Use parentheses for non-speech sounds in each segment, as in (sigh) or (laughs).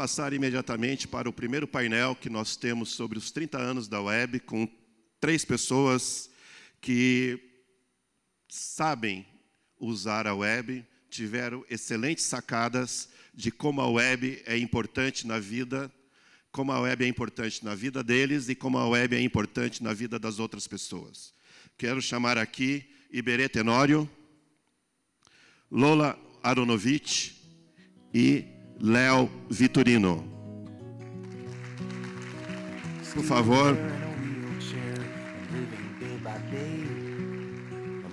passar imediatamente para o primeiro painel que nós temos sobre os 30 anos da web, com três pessoas que sabem usar a web, tiveram excelentes sacadas de como a web é importante na vida, como a web é importante na vida deles e como a web é importante na vida das outras pessoas. Quero chamar aqui Iberê Tenório, Lola Aronovich e Léo Vitorino. Por favor.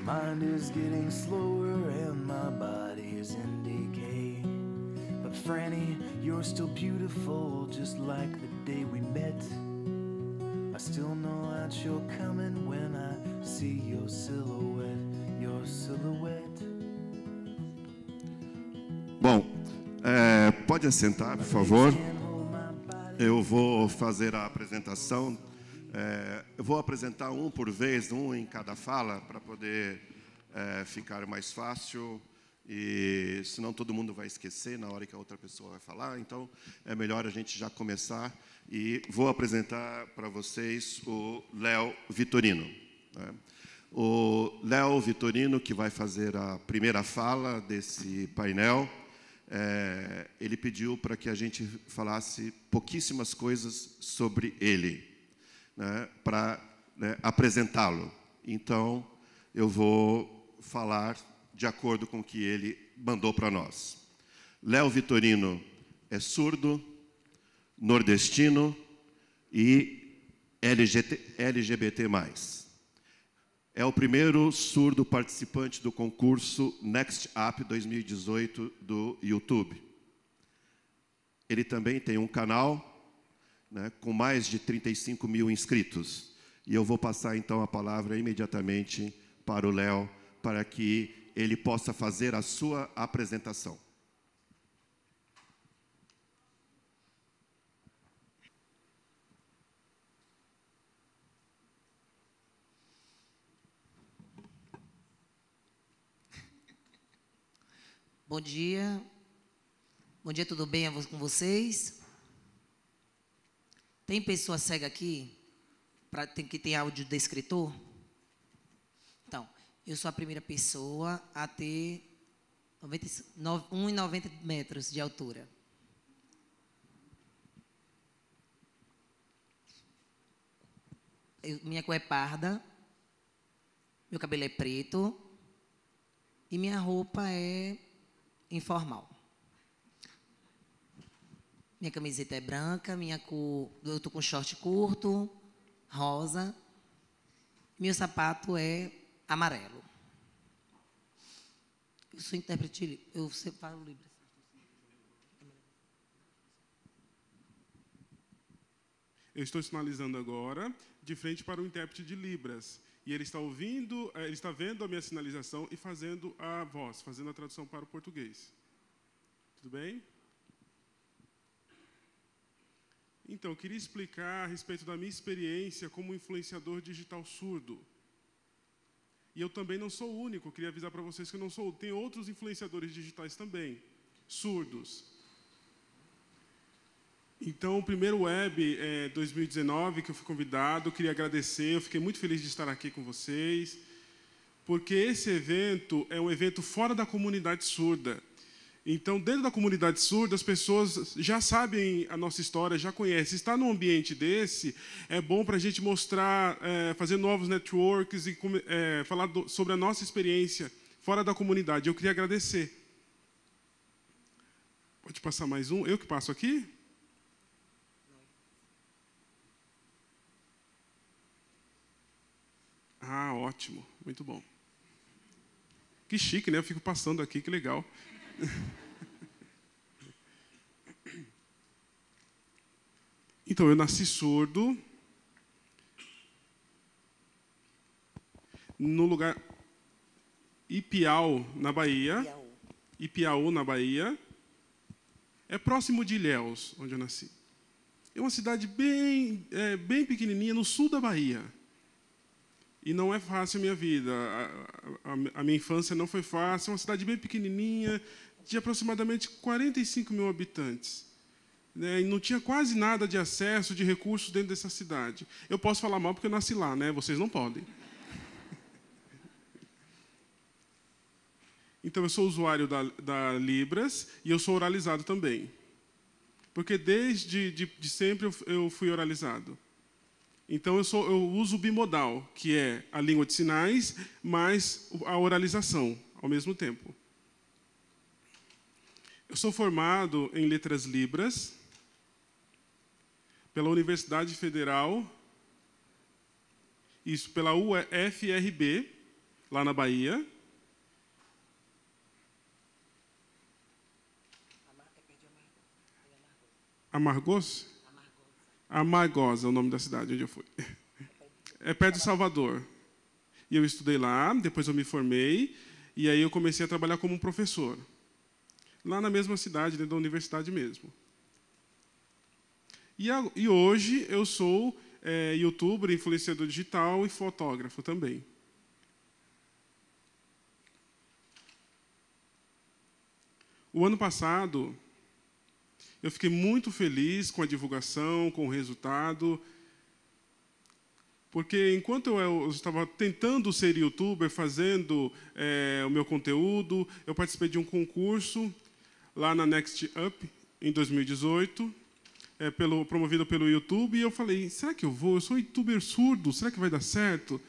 Mind is getting slower and my body's in decay. But Franny, you're still beautiful, just like the day we met. I still know that you're coming when I see your silhouette, your silhouette. Bom, é... Pode assentar, por favor. Eu vou fazer a apresentação. É, eu vou apresentar um por vez, um em cada fala, para poder é, ficar mais fácil. E senão todo mundo vai esquecer na hora que a outra pessoa vai falar. Então é melhor a gente já começar. E vou apresentar para vocês o Léo Vitorino. Né? O Léo Vitorino, que vai fazer a primeira fala desse painel, é, ele pediu para que a gente falasse pouquíssimas coisas sobre ele, né, para né, apresentá-lo. Então, eu vou falar de acordo com o que ele mandou para nós. Léo Vitorino é surdo, nordestino e LGBT, LGBT+ é o primeiro surdo participante do concurso Next Up 2018 do YouTube. Ele também tem um canal né, com mais de 35 mil inscritos. E eu vou passar então a palavra imediatamente para o Léo, para que ele possa fazer a sua apresentação. Bom dia. Bom dia, tudo bem com vocês? Tem pessoa cega aqui pra, tem, que tem áudio descritor? Então, eu sou a primeira pessoa a ter 1,90 metros de altura. Eu, minha cor é parda, meu cabelo é preto e minha roupa é informal. Minha camiseta é branca, minha cor, eu estou com short curto, rosa. Meu sapato é amarelo. Eu sou intérprete, eu falo livre. Eu estou sinalizando agora de frente para o intérprete de Libras e ele está ouvindo, eh, ele está vendo a minha sinalização e fazendo a voz, fazendo a tradução para o português. Tudo bem? Então, queria explicar a respeito da minha experiência como influenciador digital surdo. E eu também não sou o único, queria avisar para vocês que eu não sou, tem outros influenciadores digitais também, surdos. Então, o primeiro Web é, 2019 que eu fui convidado, eu queria agradecer, eu fiquei muito feliz de estar aqui com vocês, porque esse evento é um evento fora da comunidade surda. Então, dentro da comunidade surda, as pessoas já sabem a nossa história, já conhecem. Estar num ambiente desse é bom para a gente mostrar, é, fazer novos networks e é, falar do, sobre a nossa experiência fora da comunidade. Eu queria agradecer. Pode passar mais um? Eu que passo aqui? Ah, ótimo, muito bom. Que chique, né? Eu fico passando aqui, que legal. (laughs) Então, eu nasci surdo. No lugar Ipiau, na Bahia. Ipiau, na Bahia. É próximo de Ilhéus, onde eu nasci. É uma cidade bem, é, bem pequenininha, no sul da Bahia. E não é fácil a minha vida. A, a, a minha infância não foi fácil. É uma cidade bem pequenininha, de aproximadamente 45 mil habitantes. Né, e não tinha quase nada de acesso, de recursos dentro dessa cidade. Eu posso falar mal porque eu nasci lá, né? Vocês não podem. (laughs) Então, eu sou usuário da, da, Libras e eu sou oralizado também. Porque desde de, de sempre eu, eu fui oralizado. Então eu, sou, eu uso o bimodal, que é a língua de sinais mais a oralização ao mesmo tempo. Eu sou formado em letras libras pela Universidade Federal, isso pela UFRB, lá na Bahia. Amargos? Amargosa é o nome da cidade onde eu fui. É perto de Salvador. E eu estudei lá, depois eu me formei, e aí eu comecei a trabalhar como professor. Lá na mesma cidade, dentro da universidade mesmo. E, a, e hoje eu sou é, youtuber, influenciador digital e fotógrafo também. O ano passado, eu fiquei muito feliz com a divulgação, com o resultado, porque enquanto eu, estava tentando ser youtuber, fazendo é, o meu conteúdo, eu participei de um concurso lá na Next Up em 2018, é, eh, pelo, promovido pelo YouTube, e eu falei: será que eu vou? Eu sou youtuber surdo, será que vai dar certo?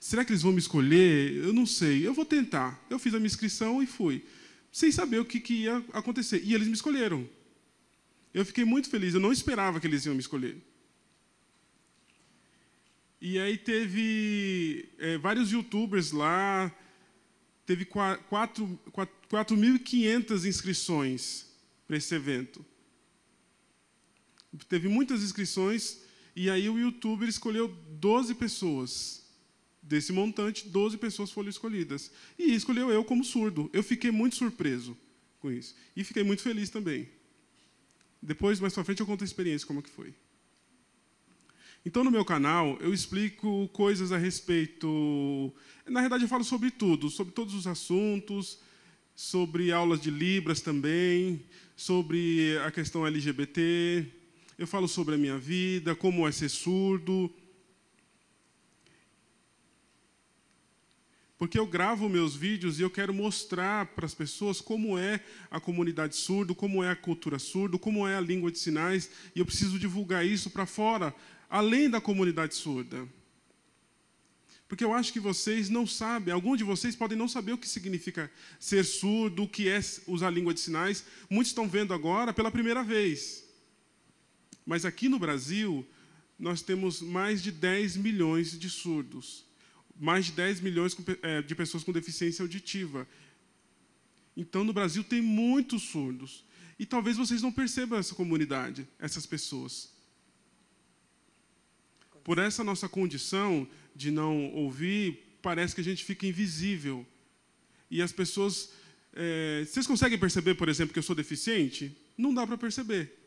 Será que eles vão me escolher? Eu não sei. Eu vou tentar. Eu fiz a minha inscrição e fui, sem saber o que, que ia acontecer. E eles me escolheram. Eu fiquei muito feliz, eu não esperava que eles iam me escolher. E aí teve é, vários youtubers lá, teve 4.500 inscrições para esse evento. Teve muitas inscrições, e aí o youtuber escolheu 12 pessoas. Desse montante, 12 pessoas foram escolhidas. E escolheu eu como surdo. Eu fiquei muito surpreso com isso. E fiquei muito feliz também. Depois, mais para frente, eu conto a experiência, como é que foi. Então, no meu canal, eu explico coisas a respeito. Na verdade, eu falo sobre tudo, sobre todos os assuntos, sobre aulas de Libras também, sobre a questão LGBT. Eu falo sobre a minha vida, como é ser surdo, Porque eu gravo meus vídeos e eu quero mostrar para as pessoas como é a comunidade surdo, como é a cultura surdo, como é a língua de sinais, e eu preciso divulgar isso para fora, além da comunidade surda. Porque eu acho que vocês não sabem, alguns de vocês podem não saber o que significa ser surdo, o que é usar a língua de sinais. Muitos estão vendo agora pela primeira vez. Mas aqui no Brasil, nós temos mais de 10 milhões de surdos mais de 10 milhões eh, de pessoas com deficiência auditiva. Então, no Brasil, tem muitos surdos. E talvez vocês não percebam essa comunidade, essas pessoas. Por essa nossa condição de não ouvir, parece que a gente fica invisível. E as pessoas. É... vocês conseguem perceber, por exemplo, que eu sou deficiente? Não dá para perceber.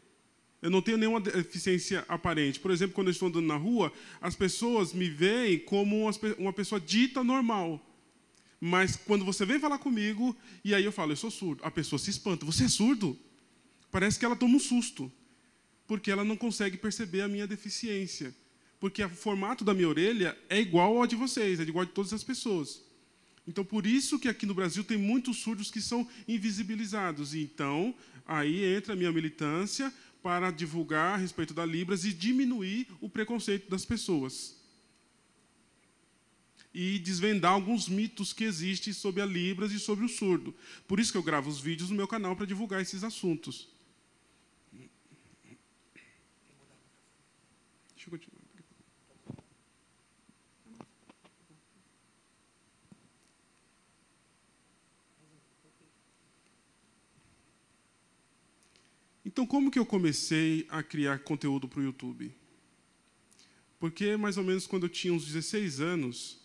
Eu não tenho nenhuma deficiência aparente. Por exemplo, quando eu estou andando na rua, as pessoas me veem como uma pessoa dita normal. Mas quando você vem falar comigo, e aí eu falo, eu sou surdo, a pessoa se espanta. Você é surdo? Parece que ela toma um susto, porque ela não consegue perceber a minha deficiência. Porque o formato da minha orelha é igual ao de vocês, é igual de todas as pessoas. Então, por isso que aqui no Brasil tem muitos surdos que são invisibilizados. E então, aí entra a minha militância para divulgar a respeito da Libras e diminuir o preconceito das pessoas. E desvendar alguns mitos que existem sobre a Libras e sobre o surdo. Por isso que eu gravo os vídeos no meu canal para divulgar esses assuntos. Deixa eu continuar. Então, como que eu comecei a criar conteúdo para o YouTube? Porque, mais ou menos, quando eu tinha uns 16 anos,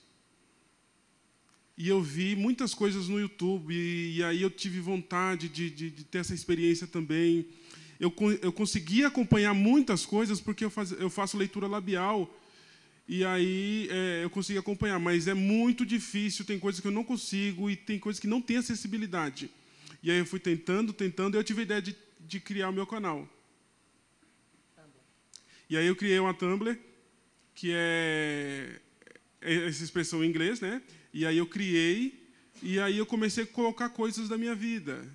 e eu vi muitas coisas no YouTube, e, e aí eu tive vontade de, de, de ter essa experiência também. Eu, eu consegui acompanhar muitas coisas, porque eu, faz, eu faço leitura labial, e aí é, eu consegui acompanhar, mas é muito difícil, tem coisas que eu não consigo, e tem coisas que não têm acessibilidade. E aí eu fui tentando, tentando, e eu tive a ideia de de criar o meu canal. E aí eu criei uma Tumblr, que é, é, é essa expressão em inglês, né? E aí eu criei, e aí eu comecei a colocar coisas da minha vida.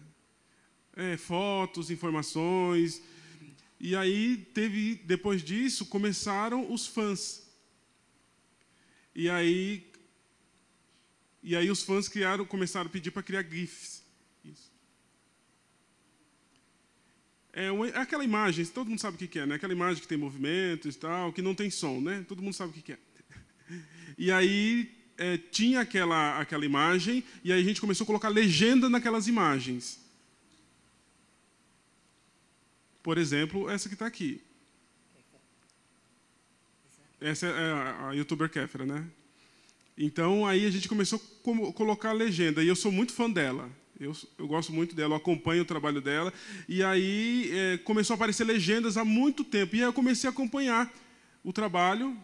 É, fotos, informações. E aí teve, depois disso, começaram os fãs. E aí, e aí os fãs criaram, começaram a pedir para criar GIFs. É, é aquela imagem, todo mundo sabe o que é, né? Aquela imagem que tem movimentos e tal, que não tem som, né? Todo mundo sabe o que é. (laughs) E aí é, tinha aquela, aquela imagem, e aí a gente começou a colocar legenda naquelas imagens. Por exemplo, essa que está aqui. Essa é a, a youtuber Kéfera, né? Então, aí a gente começou a colocar a legenda, e eu sou muito fã dela. Eu, eu gosto muito dela, eu acompanho o trabalho dela. E aí é, começou a aparecer legendas há muito tempo. E aí eu comecei a acompanhar o trabalho.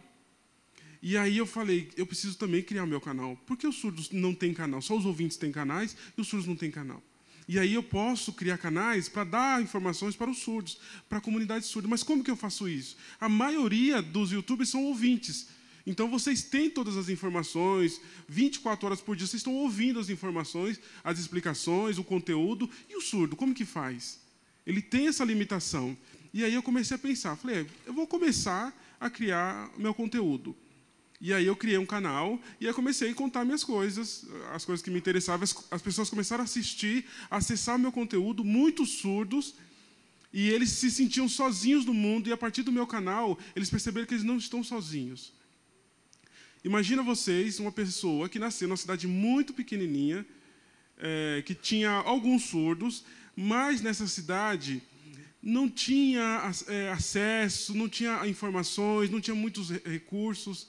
E aí eu falei, eu preciso também criar meu canal. Por que os surdos não têm canal? Só os ouvintes têm canais e os surdos não têm canal. E aí eu posso criar canais para dar informações para os surdos, para a comunidade surda. Mas como que eu faço isso? A maioria dos youtubers são ouvintes. Então vocês têm todas as informações, 24 horas por dia, vocês estão ouvindo as informações, as explicações, o conteúdo. E o surdo, como que faz? Ele tem essa limitação. E aí eu comecei a pensar, falei, é, eu vou começar a criar meu conteúdo. E aí eu criei um canal e aí comecei a contar minhas coisas, as coisas que me interessavam. As, as pessoas começaram a assistir, a acessar meu conteúdo, muitos surdos, e eles se sentiam sozinhos no mundo. E a partir do meu canal, eles perceberam que eles não estão sozinhos. Imagina vocês uma pessoa que nasceu numa cidade muito pequenininha, é, que tinha alguns surdos, mas nessa cidade não tinha é, acesso, não tinha informações, não tinha muitos recursos.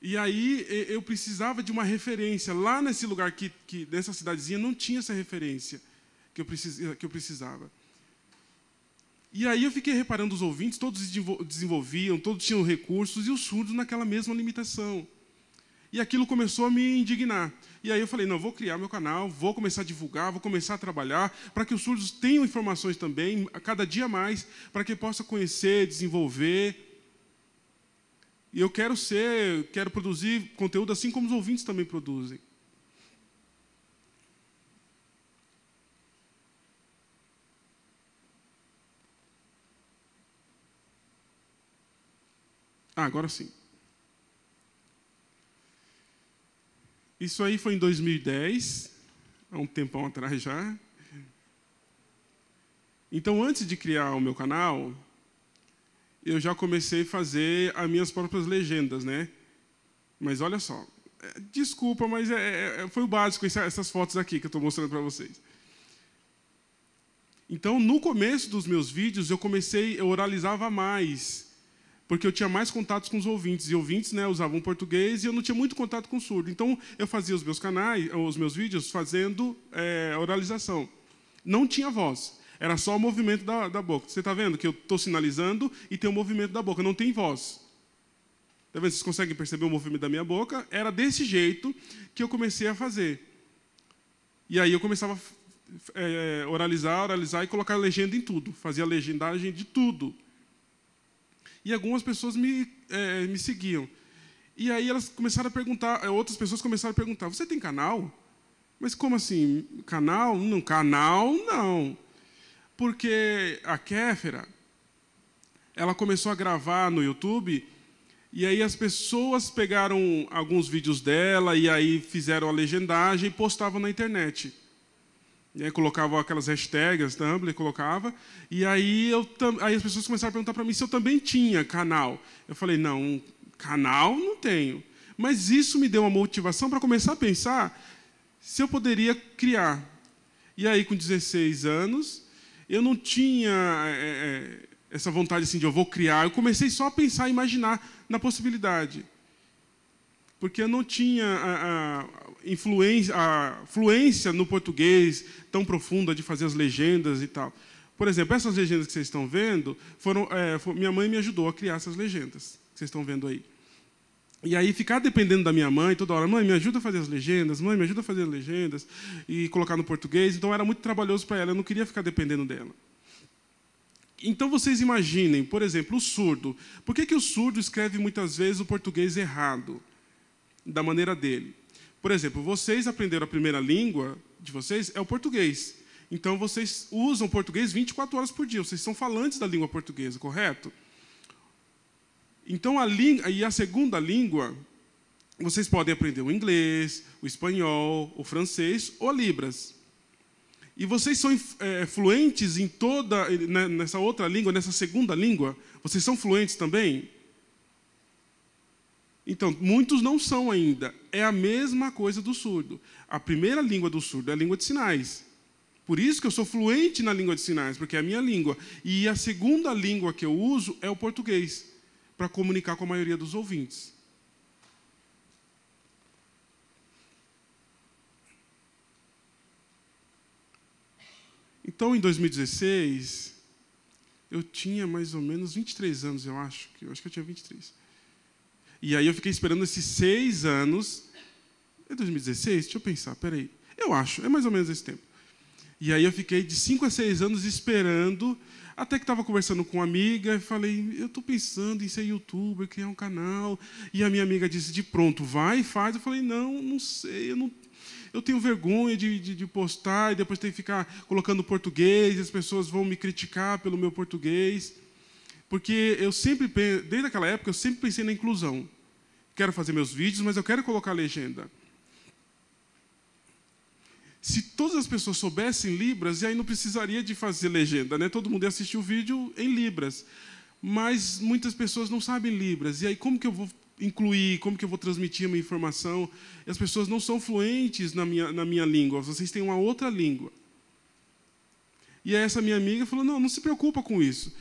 E aí eu precisava de uma referência. Lá nesse lugar, que, que nessa cidadezinha, não tinha essa referência que eu, que eu precisava. E aí eu fiquei reparando os ouvintes, todos desenvolviam, todos tinham recursos, e os surdos naquela mesma limitação. E aquilo começou a me indignar. E aí eu falei, não, vou criar meu canal, vou começar a divulgar, vou começar a trabalhar, para que os surdos tenham informações também, cada dia mais, para que possa conhecer, desenvolver. E eu quero ser, quero produzir conteúdo assim como os ouvintes também produzem. Ah, agora sim. Isso aí foi em 2010, há um tempão atrás já. Então, antes de criar o meu canal, eu já comecei a fazer as minhas próprias legendas, né? Mas olha só, é, desculpa, mas é, é, é, foi o básico essas fotos aqui que eu estou mostrando para vocês. Então, no começo dos meus vídeos, eu comecei, eu oralizava mais porque eu tinha mais contatos com os ouvintes, e ouvintes né, usavam português, e eu não tinha muito contato com surdo. Então, eu fazia os meus canais, eh, os meus vídeos, fazendo é, oralização. Não tinha voz, era só o movimento da, da boca. Você está vendo que eu estou sinalizando e tem o movimento da boca, não tem voz. Tá vendo? Vocês conseguem perceber o movimento da minha boca? Era desse jeito que eu comecei a fazer. E aí eu começava a é, oralizar, oralizar e colocar legenda em tudo. Fazia legendagem de tudo e algumas pessoas me, é, me seguiam. E aí elas começaram a perguntar, é, outras pessoas começaram a perguntar: Você tem canal? Mas como assim? Canal? Não, canal não. Porque a Kéfera, ela começou a gravar no YouTube e aí as pessoas pegaram alguns vídeos dela e aí fizeram a legendagem e postavam na internet colocava aquelas hashtags, Tumblr, colocava. E aí, eu, aí as pessoas começaram a perguntar para mim se eu também tinha canal. Eu falei, não, um canal não tenho. Mas isso me deu uma motivação para começar a pensar se eu poderia criar. E aí, com 16 anos, eu não tinha é, é, é, essa vontade assim, de eu vou criar. Eu comecei só a pensar, e imaginar na possibilidade. Porque eu não tinha a, influência, a fluência no português tão profunda de fazer as legendas e tal. Por exemplo, essas legendas que vocês estão vendo, foram, é, foi, minha mãe me ajudou a criar essas legendas que vocês estão vendo aí. E aí ficar dependendo da minha mãe toda hora, mãe, me ajuda a fazer as legendas, mãe, me ajuda a fazer as legendas e colocar no português, então era muito trabalhoso para ela, eu não queria ficar dependendo dela. Então vocês imaginem, por exemplo, o surdo. Por que, que o surdo escreve muitas vezes o português errado, da maneira dele? Por exemplo, vocês aprenderam a primeira língua de vocês é o português. Então vocês usam português 24 horas por dia, vocês são falantes da língua portuguesa, correto? Então a língua e a segunda língua vocês podem aprender o inglês, o espanhol, o francês ou libras. E vocês são é, fluentes em toda né, nessa outra língua, nessa segunda língua? Vocês são fluentes também? Então, muitos não são ainda. É a mesma coisa do surdo. A primeira língua do surdo é a língua de sinais. Por isso que eu sou fluente na língua de sinais, porque é a minha língua. E a segunda língua que eu uso é o português, para comunicar com a maioria dos ouvintes. Então, em 2016, eu tinha mais ou menos 23 anos, eu acho. Eu acho que eu tinha 23. E aí eu fiquei esperando esses seis anos. É 2016? Deixa eu pensar, peraí. Eu acho, é mais ou menos esse tempo. E aí eu fiquei de cinco a seis anos esperando, até que estava conversando com uma amiga e falei, eu estou pensando em ser youtuber, criar um canal. E a minha amiga disse, de pronto, vai e faz. Eu falei, não, não sei, eu não eu tenho vergonha de, de, de, postar e depois tem que ficar colocando português, as pessoas vão me criticar pelo meu português porque eu sempre, desde aquela época, eu sempre pensei na inclusão. Quero fazer meus vídeos, mas eu quero colocar legenda. Se todas as pessoas soubessem Libras, e aí não precisaria de fazer legenda, né? Todo mundo ia assistir o vídeo em Libras. Mas muitas pessoas não sabem Libras. E aí como que eu vou incluir, como que eu vou transmitir a minha informação? E as pessoas não são fluentes na minha, na minha língua, vocês têm uma outra língua. E aí essa minha amiga falou, não, não se preocupa com isso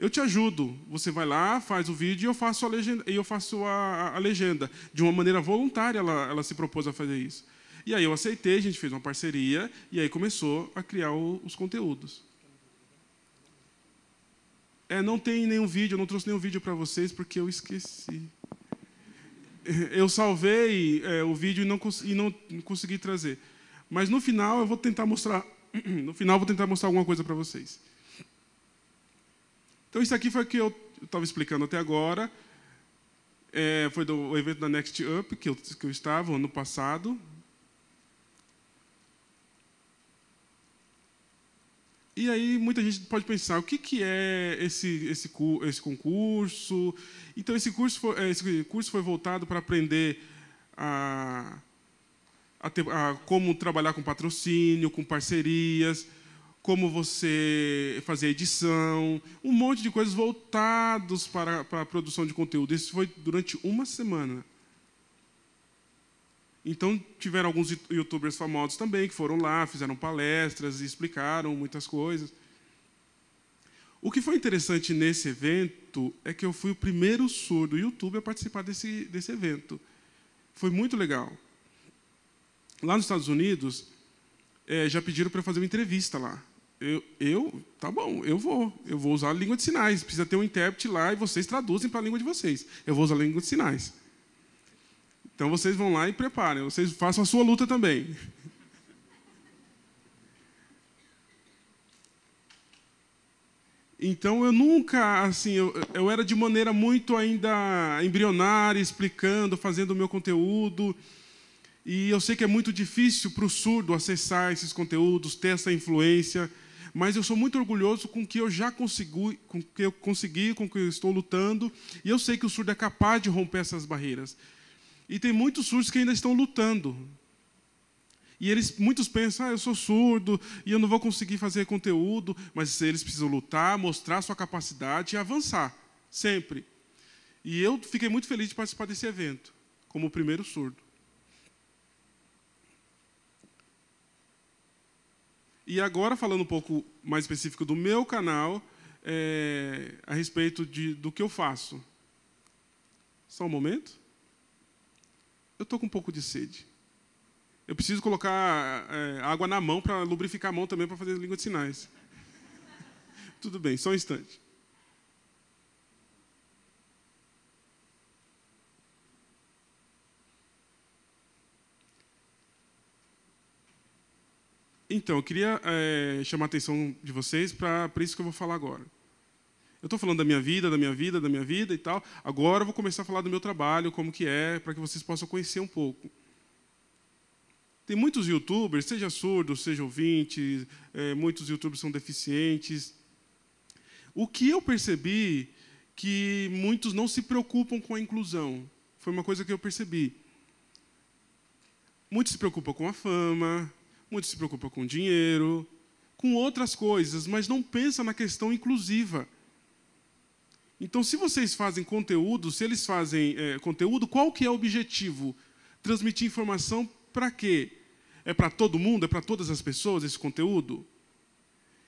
eu te ajudo. Você vai lá, faz o vídeo e eu faço a legenda. Eu faço a, a legenda. De uma maneira voluntária, ela, ela, se propôs a fazer isso. E aí eu aceitei, a gente fez uma parceria e aí começou a criar o, os conteúdos. É, não tem nenhum vídeo, eu não trouxe nenhum vídeo para vocês porque eu esqueci. Eu salvei é, o vídeo e não, e não consegui trazer. Mas no final eu vou tentar mostrar. (clears throat) No final eu vou tentar mostrar alguma coisa para vocês. Então, isso aqui foi o que eu estava explicando até agora. É, foi do evento da Next Up, que eu, que eu estava ano passado. E aí muita gente pode pensar, o que, que é esse, esse, esse concurso? Então, esse curso foi, é, esse curso foi voltado para aprender a, a, ter, a como trabalhar com patrocínio, com parcerias, como você fazer edição, um monte de coisas voltados para, para a produção de conteúdo. Isso foi durante uma semana. Então, tiveram alguns youtubers famosos também que foram lá, fizeram palestras e explicaram muitas coisas. O que foi interessante nesse evento é que eu fui o primeiro surdo YouTube a participar desse, desse evento. Foi muito legal. Lá nos Estados Unidos, é, já pediram para fazer uma entrevista lá eu, eu, tá bom, eu vou, eu vou usar a língua de sinais. Precisa ter um intérprete lá e vocês traduzem para a língua de vocês. Eu vou usar a língua de sinais. Então vocês vão lá e preparem, vocês façam a sua luta também. Então eu nunca, assim, eu, eu era de maneira muito ainda embrionária, explicando, fazendo o meu conteúdo. E eu sei que é muito difícil para o surdo acessar esses conteúdos, ter essa influência mas eu sou muito orgulhoso com o que eu já consegui, com o que eu consegui, com o que eu estou lutando, e eu sei que o surdo é capaz de romper essas barreiras. E tem muitos surdos que ainda estão lutando. E eles, muitos pensam, ah, eu sou surdo e eu não vou conseguir fazer conteúdo, mas eles precisam lutar, mostrar sua capacidade e avançar, sempre. E eu fiquei muito feliz de participar desse evento, como o primeiro surdo. E agora, falando um pouco mais específico do meu canal, é, a respeito de, do que eu faço. Só um momento. Eu estou com um pouco de sede. Eu preciso colocar é, água na mão para lubrificar a mão também para fazer língua de sinais. (laughs) Tudo bem, só um instante. Então, eu queria é, chamar a atenção de vocês para isso que eu vou falar agora. Eu estou falando da minha vida, da minha vida, da minha vida e tal. Agora eu vou começar a falar do meu trabalho, como que é, para que vocês possam conhecer um pouco. Tem muitos youtubers, seja surdo, seja ouvinte, é, muitos youtubers são deficientes. O que eu percebi que muitos não se preocupam com a inclusão. Foi uma coisa que eu percebi. Muitos se preocupam com a fama, Muitos se preocupam com dinheiro, com outras coisas, mas não pensa na questão inclusiva. Então, se vocês fazem conteúdo, se eles fazem é, conteúdo, qual que é o objetivo? Transmitir informação para quê? É para todo mundo? É para todas as pessoas esse conteúdo?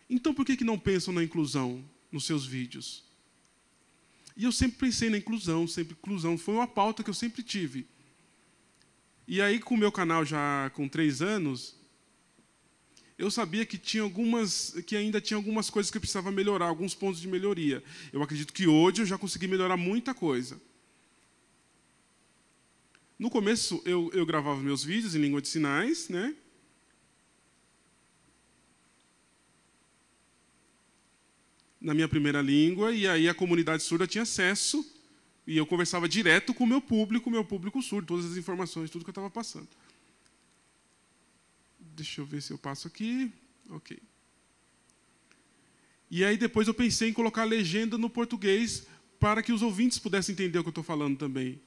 Então, por que, que não pensam na inclusão nos seus vídeos? E eu sempre pensei na inclusão, sempre inclusão. Foi uma pauta que eu sempre tive. E aí, com o meu canal já com três anos, eu sabia que tinha algumas, que ainda tinha algumas coisas que eu precisava melhorar, alguns pontos de melhoria. Eu acredito que hoje eu já consegui melhorar muita coisa. No começo eu, eu gravava meus vídeos em língua de sinais, né? Na minha primeira língua, e aí a comunidade surda tinha acesso, e eu conversava direto com o meu público, meu público surdo, todas as informações, tudo que eu estava passando. Deixa eu ver se eu passo aqui. Ok. E aí depois eu pensei em colocar a legenda no português para que os ouvintes pudessem entender o que eu estou falando também.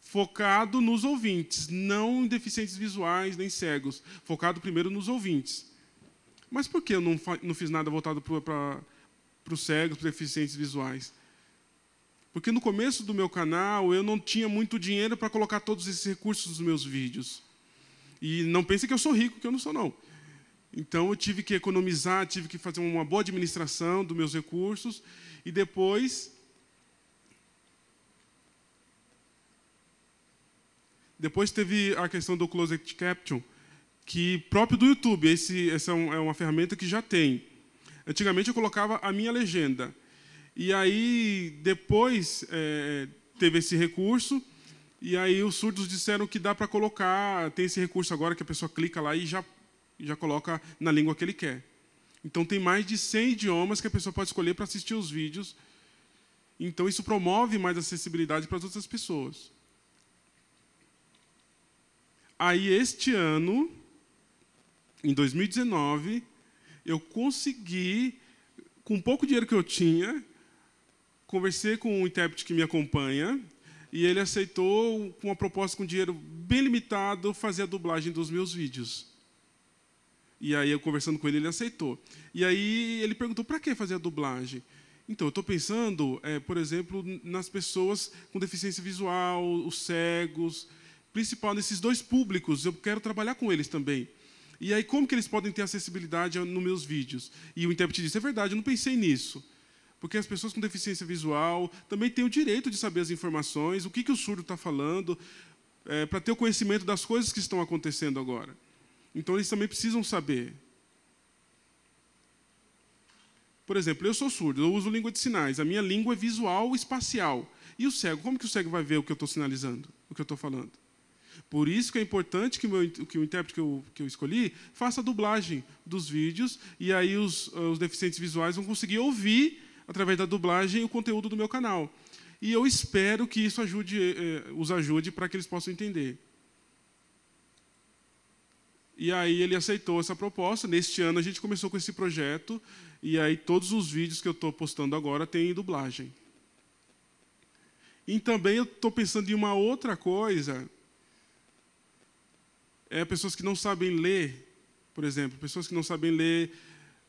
Focado nos ouvintes, não em deficientes visuais nem cegos. Focado primeiro nos ouvintes. Mas por que eu não, não fiz nada voltado para os cegos, para deficientes visuais? Porque no começo do meu canal eu não tinha muito dinheiro para colocar todos esses recursos nos meus vídeos. E não pense que eu sou rico, que eu não sou, não. Então eu tive que economizar, tive que fazer uma boa administração dos meus recursos e depois. Depois teve a questão do Closed Caption, que próprio do YouTube, esse, essa é, é uma ferramenta que já tem. Antigamente eu colocava a minha legenda. E aí, depois, é, teve esse recurso, e aí os surdos disseram que dá para colocar, tem esse recurso agora que a pessoa clica lá e já, já coloca na língua que ele quer. Então tem mais de 100 idiomas que a pessoa pode escolher para assistir os vídeos. Então isso promove mais acessibilidade para as outras pessoas. Aí este ano, em 2019, eu consegui, com pouco dinheiro que eu tinha, conversei com um intérprete que me acompanha, e ele aceitou, com uma proposta com dinheiro bem limitado, fazer a dublagem dos meus vídeos. E aí, eu conversando com ele, ele aceitou. E aí, ele perguntou: para que fazer a dublagem? Então, eu estou pensando, é, por exemplo, nas pessoas com deficiência visual, os cegos, principal nesses dois públicos, eu quero trabalhar com eles também. E aí, como que eles podem ter acessibilidade nos meus vídeos? E o intérprete disse: é verdade, eu não pensei nisso. Porque as pessoas com deficiência visual também têm o direito de saber as informações, o que, que o surdo está falando, é, para ter o conhecimento das coisas que estão acontecendo agora. Então, eles também precisam saber. Por exemplo, eu sou surdo, eu uso língua de sinais, a minha língua é visual espacial. E o cego, como que o cego vai ver o que eu estou sinalizando, o que eu estou falando? Por isso que é importante que o, meu, que o intérprete que eu, que eu, escolhi faça a dublagem dos vídeos, e aí os, os deficientes visuais vão conseguir ouvir através da dublagem, o conteúdo do meu canal. E eu espero que isso ajude, eh, os ajude para que eles possam entender. E aí ele aceitou essa proposta. Neste ano a gente começou com esse projeto e aí todos os vídeos que eu estou postando agora têm dublagem. E também eu estou pensando em uma outra coisa. É pessoas que não sabem ler, por exemplo, pessoas que não sabem ler,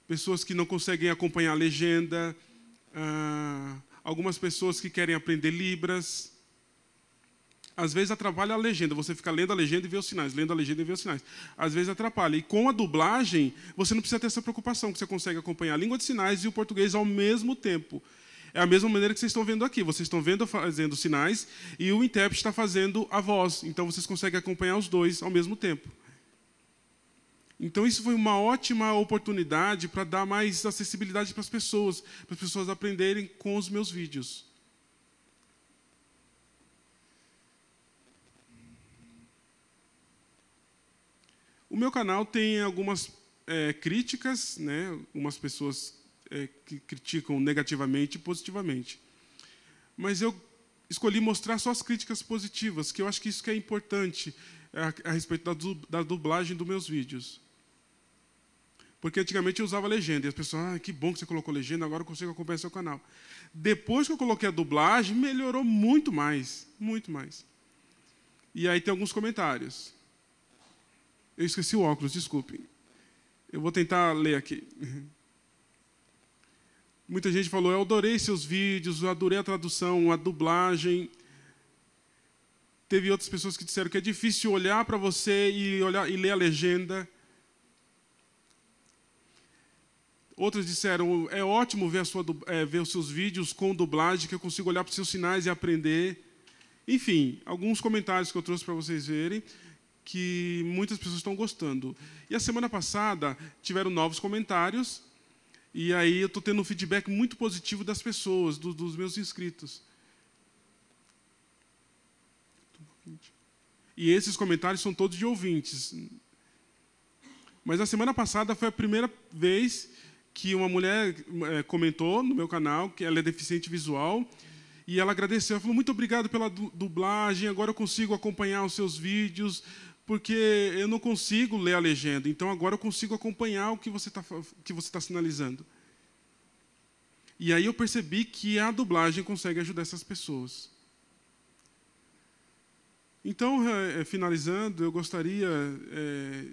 pessoas que não conseguem acompanhar a legenda, ah, algumas pessoas que querem aprender Libras. Às vezes atrapalha a legenda, você fica lendo a legenda e vê os sinais, lendo a legenda e vê os sinais. Às vezes atrapalha. E com a dublagem, você não precisa ter essa preocupação, que você consegue acompanhar a língua de sinais e o português ao mesmo tempo. É a mesma maneira que vocês estão vendo aqui. Vocês estão vendo fazendo sinais e o intérprete está fazendo a voz. Então vocês conseguem acompanhar os dois ao mesmo tempo. Então, isso foi uma ótima oportunidade para dar mais acessibilidade para as pessoas, para as pessoas aprenderem com os meus vídeos. O meu canal tem algumas é, críticas, né? Umas pessoas é, que criticam negativamente e positivamente. Mas eu escolhi mostrar só as críticas positivas, que eu acho que isso que é importante a, é, a respeito da, da dublagem dos meus vídeos. Porque antigamente eu usava legenda, e as pessoas, ah, que bom que você colocou legenda, agora eu consigo acompanhar seu canal. Depois que eu coloquei a dublagem, melhorou muito mais, muito mais. E aí tem alguns comentários. Eu esqueci o óculos, desculpe. Eu vou tentar ler aqui. (laughs) Muita gente falou, eu adorei seus vídeos, eu adorei a tradução, a dublagem. Teve outras pessoas que disseram que é difícil olhar para você e, olhar, e ler a legenda. Outras disseram: é ótimo ver, sua, é, ver, os seus vídeos com dublagem, que eu consigo olhar para os seus sinais e aprender. Enfim, alguns comentários que eu trouxe para vocês verem que muitas pessoas estão gostando. E a semana passada tiveram novos comentários, e aí eu estou tendo um feedback muito positivo das pessoas, do, dos meus inscritos. E esses comentários são todos de ouvintes. Mas a semana passada foi a primeira vez que uma mulher é, comentou no meu canal que ela é deficiente visual e ela agradeceu. Ela falou: Muito obrigado pela dublagem, agora eu consigo acompanhar os seus vídeos, porque eu não consigo ler a legenda, então agora eu consigo acompanhar o que você está tá sinalizando. E aí eu percebi que a dublagem consegue ajudar essas pessoas. Então, eh, eh, finalizando, eu gostaria é,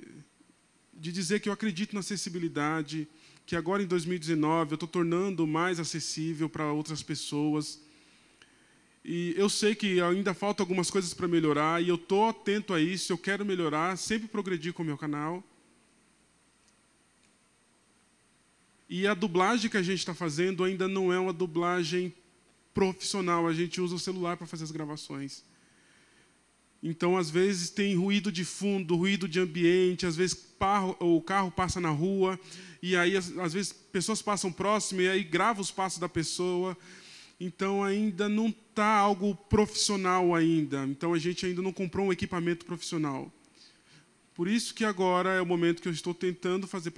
de dizer que eu acredito na acessibilidade, que agora em 2019 eu estou tornando mais acessível para outras pessoas. E eu sei que ainda falta algumas coisas para melhorar e eu estou atento a isso, eu quero melhorar, sempre progredir com o meu canal. E a dublagem que a gente está fazendo ainda não é uma dublagem profissional, a gente usa o celular para fazer as gravações. Então, às vezes, tem ruído de fundo, ruído de ambiente, às vezes o carro passa na rua, e aí às vezes pessoas passam próximo e aí grava os passos da pessoa. Então ainda não está algo profissional ainda. Então a gente ainda não comprou um equipamento profissional. Por isso que agora é o momento que eu estou tentando fazer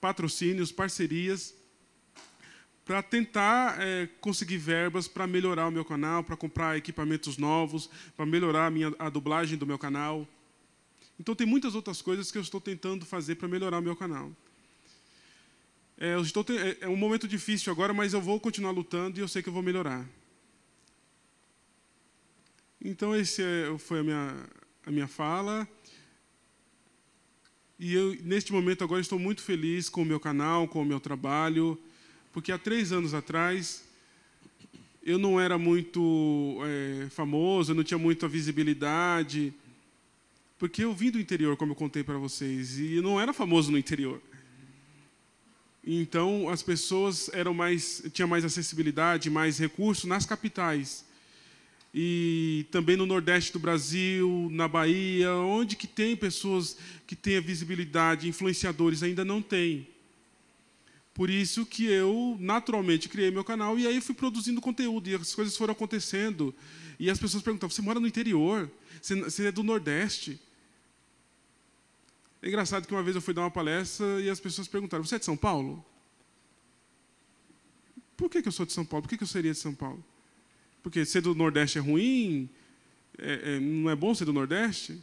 patrocínios, parcerias, para tentar é, conseguir verbas para melhorar o meu canal, para comprar equipamentos novos, para melhorar a, minha, a dublagem do meu canal. Então tem muitas outras coisas que eu estou tentando fazer para melhorar o meu canal é, eu estou é, é um momento difícil agora, mas eu vou continuar lutando e eu sei que eu vou melhorar. Então, esse é, foi a minha, a minha fala. E eu, neste momento, agora estou muito feliz com o meu canal, com o meu trabalho, porque há três anos atrás eu não era muito é, famoso, eu não tinha muita visibilidade, porque eu vim do interior, como eu contei para vocês, e eu não era famoso no interior. Então as pessoas eram mais tinha mais acessibilidade, mais recurso nas capitais. E também no Nordeste do Brasil, na Bahia, onde que tem pessoas que têm visibilidade, influenciadores ainda não tem. Por isso que eu naturalmente criei meu canal e aí fui produzindo conteúdo e as coisas foram acontecendo. E as pessoas perguntavam: "Você mora no interior? você é do Nordeste?" É engraçado que uma vez eu fui dar uma palestra e as pessoas perguntaram: Você é de São Paulo? Por que, que eu sou de São Paulo? Por que, que eu seria de São Paulo? Porque ser do Nordeste é ruim? É, é, não é bom ser do Nordeste?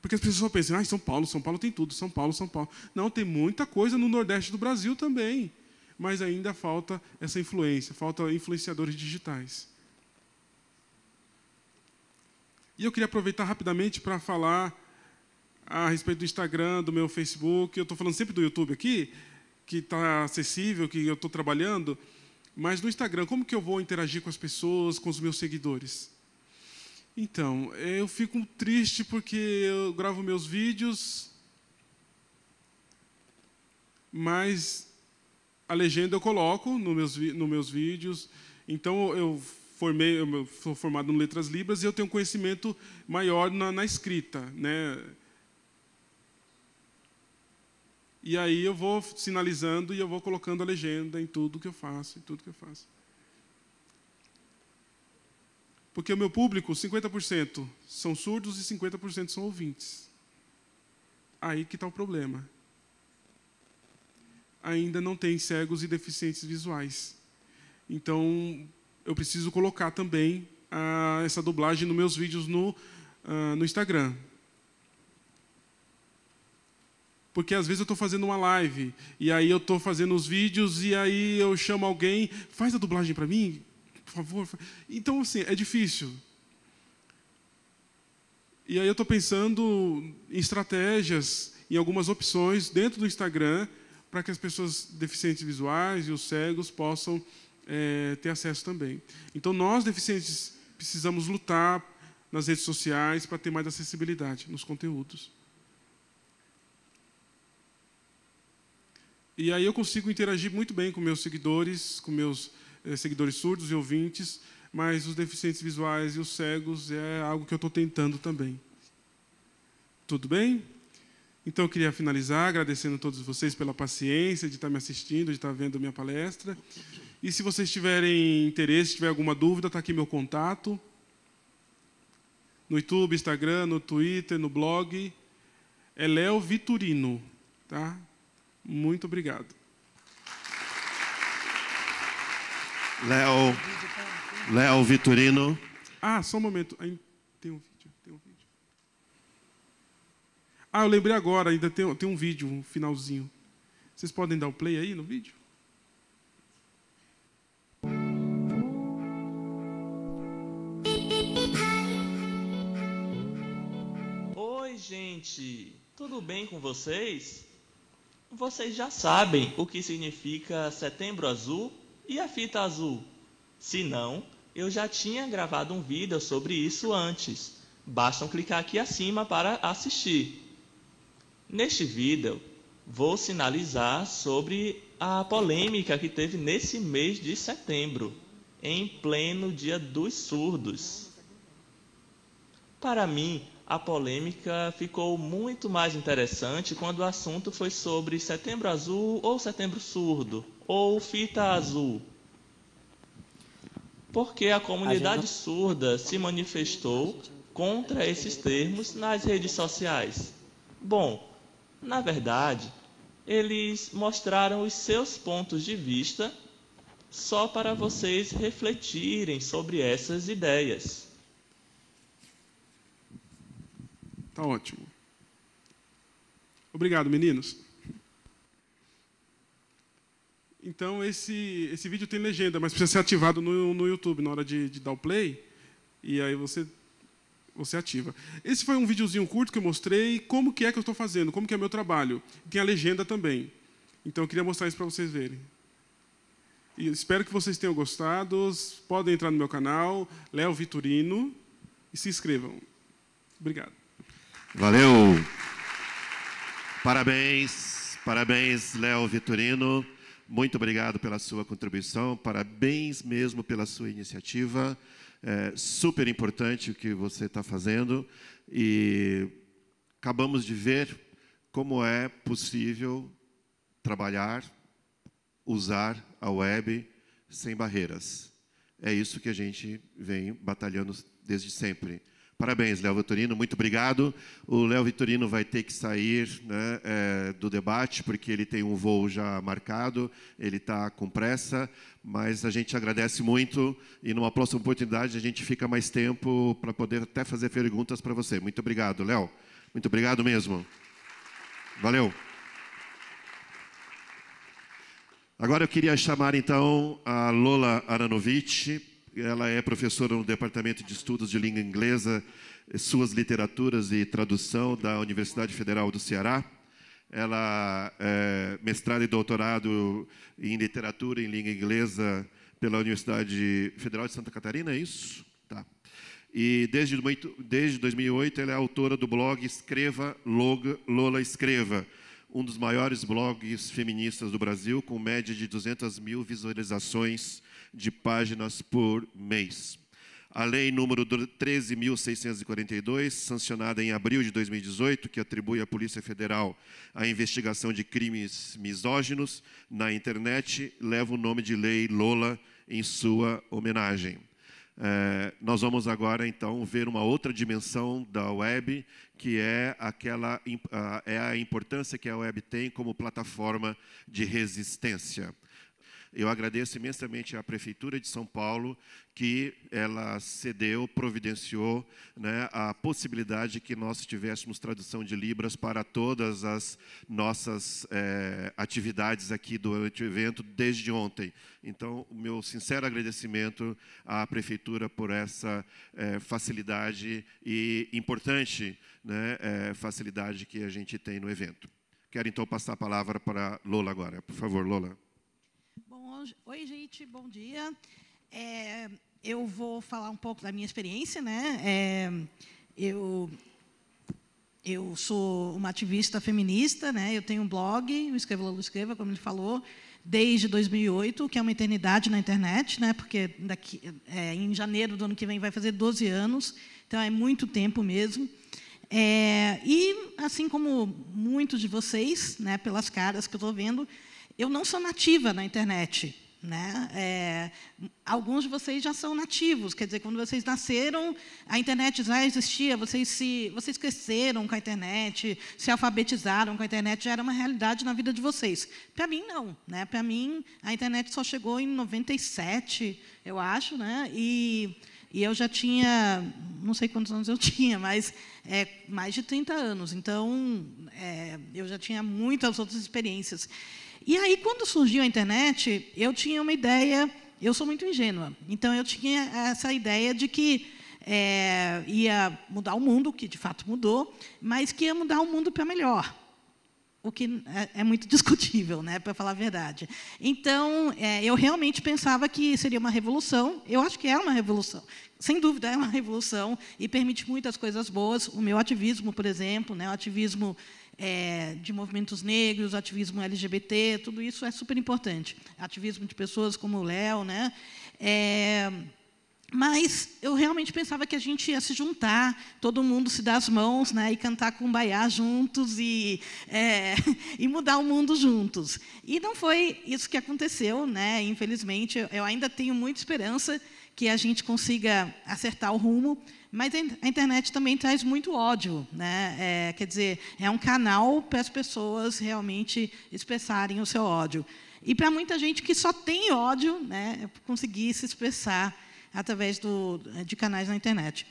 Porque as pessoas só pensam: ah, São Paulo, São Paulo tem tudo, São Paulo, São Paulo. Não, tem muita coisa no Nordeste do Brasil também. Mas ainda falta essa influência, falta influenciadores digitais. E eu queria aproveitar rapidamente para falar a respeito do Instagram, do meu Facebook. Eu estou falando sempre do YouTube aqui, que está acessível, que eu estou trabalhando. Mas no Instagram, como que eu vou interagir com as pessoas, com os meus seguidores? Então, eu fico triste porque eu gravo meus vídeos, mas a legenda eu coloco nos meus, no meus vídeos. Então, eu formei, eu sou formado em letras libras e eu tenho um conhecimento maior na, na escrita, né? E aí eu vou sinalizando e eu vou colocando a legenda em tudo que eu faço, em tudo que eu faço. Porque o meu público, 50% são surdos e 50% são ouvintes. Aí que está o problema. Ainda não tem cegos e deficientes visuais. Então, eu preciso colocar também ah, essa dublagem nos meus vídeos no, ah, no Instagram. Porque às vezes eu estou fazendo uma live, e aí eu estou fazendo os vídeos, e aí eu chamo alguém, faz a dublagem para mim, por favor. Então, assim, é difícil. E aí eu estou pensando em estratégias, em algumas opções dentro do Instagram, para que as pessoas deficientes visuais e os cegos possam é, ter acesso também. Então, nós, deficientes, precisamos lutar nas redes sociais para ter mais acessibilidade nos conteúdos. E aí eu consigo interagir muito bem com meus seguidores, com meus eh, seguidores surdos e ouvintes, mas os deficientes visuais e os cegos é algo que eu estou tentando também. Tudo bem? Então eu queria finalizar agradecendo a todos vocês pela paciência de estar tá me assistindo, de estar tá vendo minha palestra. E se vocês tiverem interesse, tiver alguma dúvida, está aqui meu contato. No YouTube, Instagram, no Twitter, no blog. É Léo Vitorino, tá? Muito obrigado. Léo, Léo Vitorino. Ah, só um momento. Tem um vídeo, tem um vídeo. Ah, eu lembrei agora, ainda tem, tem um vídeo, um finalzinho. Vocês podem dar o play aí no vídeo? Oi, gente. Tudo bem com vocês? Vocês já sabem o que significa Setembro Azul e a fita azul. Se não, eu já tinha gravado um vídeo sobre isso antes. Bastam clicar aqui acima para assistir. Neste vídeo, vou sinalizar sobre a polêmica que teve nesse mês de setembro, em pleno Dia dos Surdos. Para mim, a polêmica ficou muito mais interessante quando o assunto foi sobre Setembro Azul ou Setembro Surdo ou Fita Azul. Porque a comunidade surda se manifestou contra esses termos nas redes sociais. Bom, na verdade, eles mostraram os seus pontos de vista só para vocês refletirem sobre essas ideias. Está ótimo. Obrigado, meninos. Então, esse, esse vídeo tem legenda, mas precisa ser ativado no, no YouTube na hora de, de dar o play. E aí você você ativa. Esse foi um videozinho curto que eu mostrei como que é que eu estou fazendo, como que é meu trabalho. Tem a legenda também. Então eu queria mostrar isso para vocês verem. E espero que vocês tenham gostado. Podem entrar no meu canal, Léo Vitorino, e se inscrevam. Obrigado. Valeu! Parabéns, parabéns, Léo Vitorino. Muito obrigado pela sua contribuição, parabéns mesmo pela sua iniciativa. É super importante o que você está fazendo e acabamos de ver como é possível trabalhar, usar a web sem barreiras. É isso que a gente vem batalhando desde sempre. Parabéns, Léo Vitorino, muito obrigado. O Léo Vitorino vai ter que sair né, é, do debate, porque ele tem um voo já marcado, ele está com pressa, mas a gente agradece muito e numa próxima oportunidade a gente fica mais tempo para poder até fazer perguntas para você. Muito obrigado, Léo. Muito obrigado mesmo. Valeu. Agora eu queria chamar então a Lola Aranovic ela é professora no Departamento de Estudos de Língua Inglesa, Suas Literaturas e Tradução da Universidade Federal do Ceará. Ela é mestrado e doutorado em literatura em língua inglesa pela Universidade Federal de Santa Catarina, é isso? Tá. E desde, desde 2008 ela é autora do blog Escreva Logo, Lola Escreva, um dos maiores blogs feministas do Brasil, com média de 200 mil visualizações de páginas por mês. A lei número 13.642, sancionada em abril de 2018, que atribui à Polícia Federal a investigação de crimes misóginos na internet, leva o nome de Lei Lola em sua homenagem. É, nós vamos agora, então, ver uma outra dimensão da web, que é, aquela, é a importância que a web tem como plataforma de resistência. Eu agradeço imensamente à Prefeitura de São Paulo que ela cedeu, providenciou né, a possibilidade que nós tivéssemos tradução de Libras para todas as nossas é, atividades aqui do evento desde ontem. Então, o meu sincero agradecimento à Prefeitura por essa é, facilidade e importante né, é, facilidade que a gente tem no evento. Quero então passar a palavra para Lola agora. Por favor, Lola. Oi, gente, bom dia. É, eu vou falar um pouco da minha experiência, né? É, eu eu sou uma ativista feminista, né? Eu tenho um blog, o Escreva Lula Escreva, como ele falou, desde 2008, que é uma eternidade na internet, né? Porque daqui é, em janeiro do ano que vem vai fazer 12 anos, então é muito tempo mesmo. É, e assim como muitos de vocês, né? Pelas caras que eu estou vendo, eu não sou nativa na internet. Né? É, alguns de vocês já são nativos, quer dizer, quando vocês nasceram, a internet já existia, vocês, se, vocês cresceram com a internet, se alfabetizaram com a internet, já era uma realidade na vida de vocês. Para mim, não. Né? Para mim, a internet só chegou em 97, eu acho, né? e, e eu já tinha, não sei quantos anos eu (laughs) tinha, mas é, mais de 30 anos, então é, eu já tinha muitas outras experiências. E aí, quando surgiu a internet, eu tinha uma ideia. Eu sou muito ingênua, então eu tinha essa ideia de que é, ia mudar o mundo, que de fato mudou, mas que ia mudar o mundo para melhor o que é, é muito (laughs) discutível, né, para falar a verdade. Então, é, eu realmente pensava que seria uma revolução. Eu acho que é uma revolução. Sem dúvida, é uma (laughs) revolução e permite muitas coisas boas. O meu ativismo, por exemplo, né, o ativismo é, de movimentos negros, ativismo LGBT, tudo isso é super importante. Ativismo de pessoas como o Léo, né? É, mas eu realmente pensava que a gente ia se juntar, todo mundo se dar as mãos né, e cantar com baiá juntos e, é, (laughs) e mudar o mundo juntos. E não foi isso que aconteceu, né? infelizmente. Eu ainda tenho muita esperança que a gente consiga acertar o rumo, mas a internet também traz muito ódio, né? É, quer dizer, é um canal para as pessoas realmente expressarem o seu ódio. E para muita gente que só tem ódio, né, conseguir se expressar através do, de canais na internet.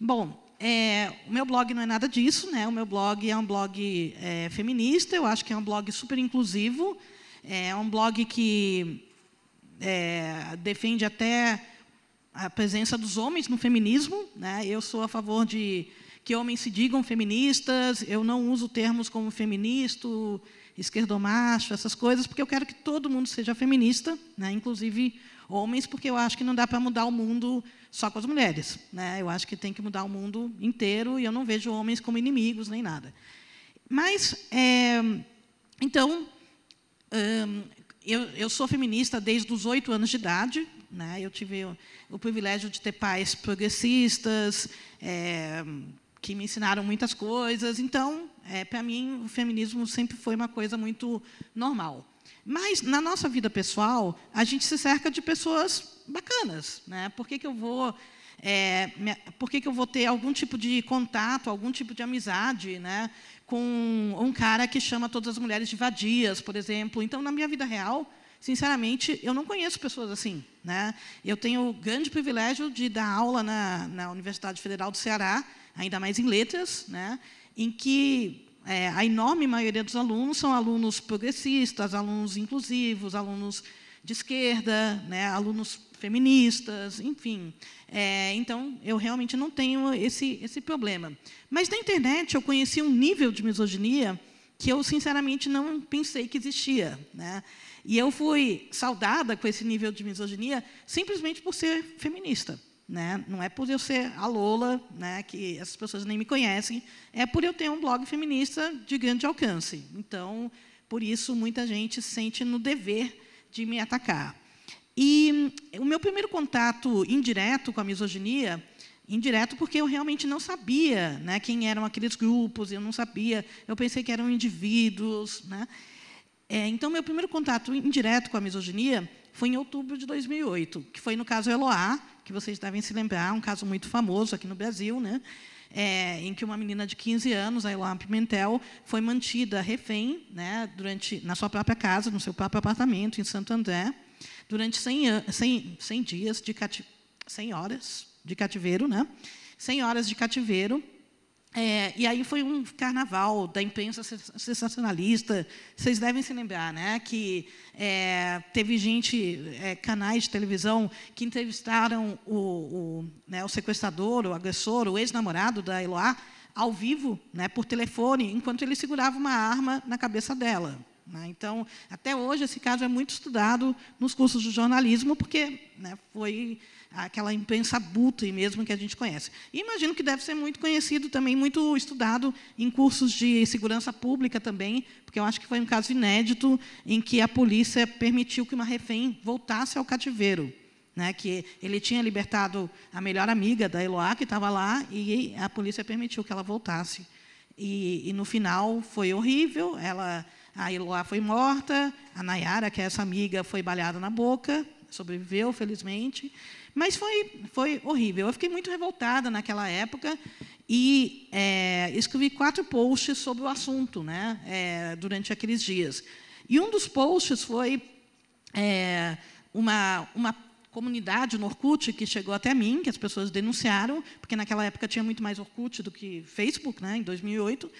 Bom, é, o meu blog não é nada disso, né? O meu blog é um blog é, feminista, eu acho que é um blog super inclusivo, é um blog que é, defende até a presença dos homens no feminismo. Né? Eu sou a favor de que homens se digam feministas, eu não uso termos como feminista, esquerdomacho, essas coisas, porque eu quero que todo mundo seja feminista, né? inclusive homens, porque eu acho que não dá para mudar o mundo só com as mulheres. Né? Eu acho que tem que mudar o mundo inteiro, e eu não vejo homens como inimigos nem nada. Mas, é, então, hum, eu, eu, sou feminista desde os oito anos de idade, né? Eu tive o, o privilégio de ter pais progressistas, é, que me ensinaram muitas coisas. Então, é, para mim, o feminismo sempre foi uma coisa muito normal. Mas, na nossa vida pessoal, a gente se cerca de pessoas bacanas. Né? Por que, que eu vou é, por que, que, eu vou ter algum tipo de contato, algum tipo de amizade né, com um cara que chama todas as mulheres de vadias, por exemplo. Então, na minha vida real, sinceramente, eu não conheço pessoas assim. Né? Eu tenho o grande privilégio de dar aula na, na Universidade Federal do Ceará, ainda mais em letras, né? em que é, a enorme maioria dos alunos são alunos progressistas, alunos inclusivos, alunos de esquerda, né? alunos feministas, enfim. É, então, eu realmente não tenho esse, esse problema. Mas na internet eu conheci um nível de misoginia que eu, sinceramente, não pensei que existia. Né? E eu fui saudada com esse nível de misoginia simplesmente por ser feminista. Né? Não é por eu ser a Lola, né, que essas pessoas nem me conhecem, é por eu ter um blog feminista de grande alcance. Então, por isso, muita gente sente no dever de me atacar. E o meu primeiro contato indireto com a misoginia, indireto porque eu realmente não sabia né, quem eram aqueles grupos, eu não sabia, eu pensei que eram indivíduos. Né? É, então, meu primeiro contato indireto com a misoginia foi em outubro de 2008, que foi no caso Eloá, que vocês devem se lembrar, um caso muito famoso aqui no Brasil, né? É, em que uma menina de 15 anos, a Eloá Pimentel, foi mantida refém né, durante, na sua própria casa, no seu próprio apartamento, em Santo André, durante 100, 100, 100 dias de 100 horas de cativeiro, né? 100 horas de cativeiro, é, e aí foi um carnaval da imprensa sensacionalista. Vocês devem se lembrar, né? Que é, teve gente, é, canais de televisão, que entrevistaram o, o, né, o sequestrador, o agressor, o ex-namorado da Eloá, ao vivo, né, por telefone, enquanto ele segurava uma arma na cabeça dela. Né? Então, até hoje, esse caso é muito estudado nos cursos de jornalismo, porque né, foi aquela imprensa buta mesmo que a gente conhece. E imagino que deve ser muito conhecido também, muito estudado em cursos de segurança pública também, porque eu acho que foi um caso inédito em que a polícia permitiu que uma refém voltasse ao cativeiro. Né, que ele tinha libertado a melhor amiga da Eloá, que estava lá, e a polícia permitiu que ela voltasse. E, e no final foi horrível, ela, a Eloá foi morta, a Nayara, que é essa amiga, foi baleada na boca, sobreviveu, felizmente. Mas foi, foi horrível. Eu fiquei muito revoltada naquela época e é, escrevi quatro posts sobre o assunto né, é, durante aqueles dias. E um dos posts foi é, uma, uma comunidade no Orkut que chegou até mim, que as pessoas denunciaram, porque naquela época tinha muito mais Orkut do que Facebook, né, em 2008,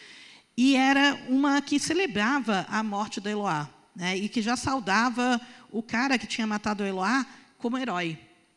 e era uma que celebrava a morte do Eloá, né, e que já saudava o cara que tinha matado o Eloá como herói.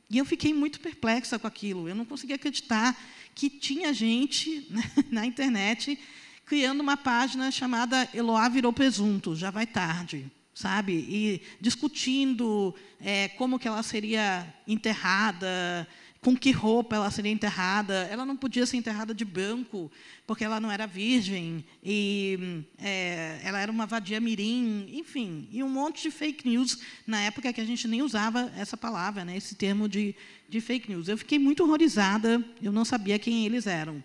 E eu fiquei muito perplexa com aquilo. Eu não conseguia acreditar que tinha gente né, (laughs) na internet criando uma página chamada Eloá virou presunto, já vai tarde, sabe? E discutindo é, como que ela seria enterrada, com que roupa ela seria enterrada. Ela não podia ser enterrada de branco, porque ela não era virgem, e é, ela era uma vadia mirim, enfim, e um monte de fake news na época que a gente nem usava essa palavra, né, esse termo de, de fake news. Eu fiquei muito horrorizada, eu não sabia quem eles eram.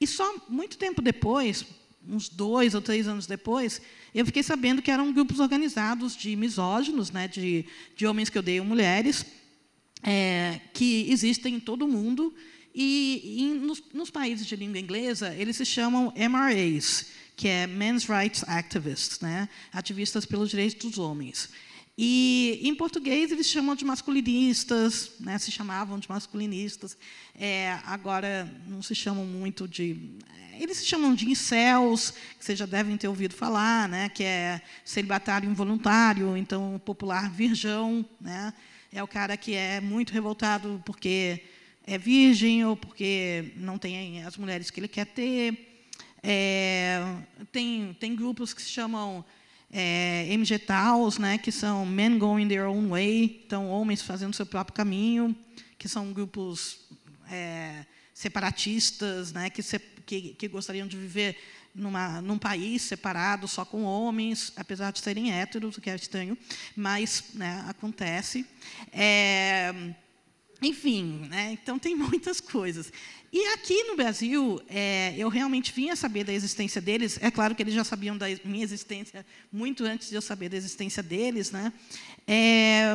E só muito tempo depois, uns dois ou três anos depois, eu fiquei sabendo que eram grupos organizados de misóginos, né, de, de homens que odeiam mulheres, é, que existem em todo o mundo, e, e nos, nos, países de língua inglesa, eles se chamam MRAs, que é Men's Rights Activists, né? ativistas pelos direitos dos homens. E, em português, eles chamam de masculinistas, né? se chamavam de masculinistas, é, agora não se chamam muito de... Eles se chamam de incels, que vocês já devem ter ouvido falar, né? que é celibatário involuntário, então popular virgão, né? É o cara que é muito revoltado porque é virgem ou porque não tem as mulheres que ele quer ter. É, tem, tem grupos que se chamam é, MG Taos, né, que são Men Going Their Own Way, então homens fazendo seu próprio caminho, que são grupos é, separatistas, né, que, se, que, que gostariam de viver numa, num país separado, só com homens, apesar de serem héteros, o que é estranho, mas né, acontece. É, enfim, né, então tem (laughs) muitas coisas. E aqui no Brasil, é, eu realmente vinha saber da existência deles. É claro que eles já sabiam da minha existência muito antes de eu saber da existência deles, né? É,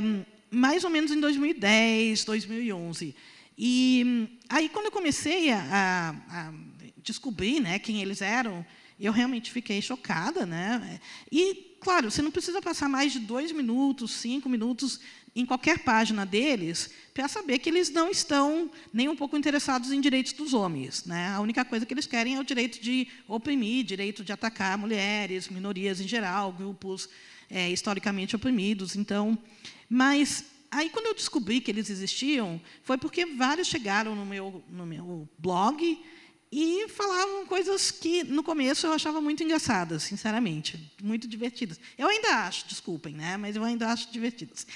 mais ou menos em 2010, 2011. E hum, aí, quando eu comecei a, a descobri né, quem eles eram, eu realmente fiquei chocada. Né? E, claro, você não precisa passar mais de dois minutos, cinco minutos em qualquer página deles para saber que eles não estão nem um pouco interessados em direitos dos homens. Né? A única coisa que eles querem é o direito de oprimir, direito de atacar mulheres, minorias em geral, grupos é, historicamente oprimidos. Então, mas aí quando eu descobri que eles existiam, foi porque vários chegaram no meu, no meu blog e falavam coisas que, no começo, eu achava muito engraçadas, sinceramente, muito divertidas. Eu ainda acho, desculpem, né? mas eu ainda acho divertidas.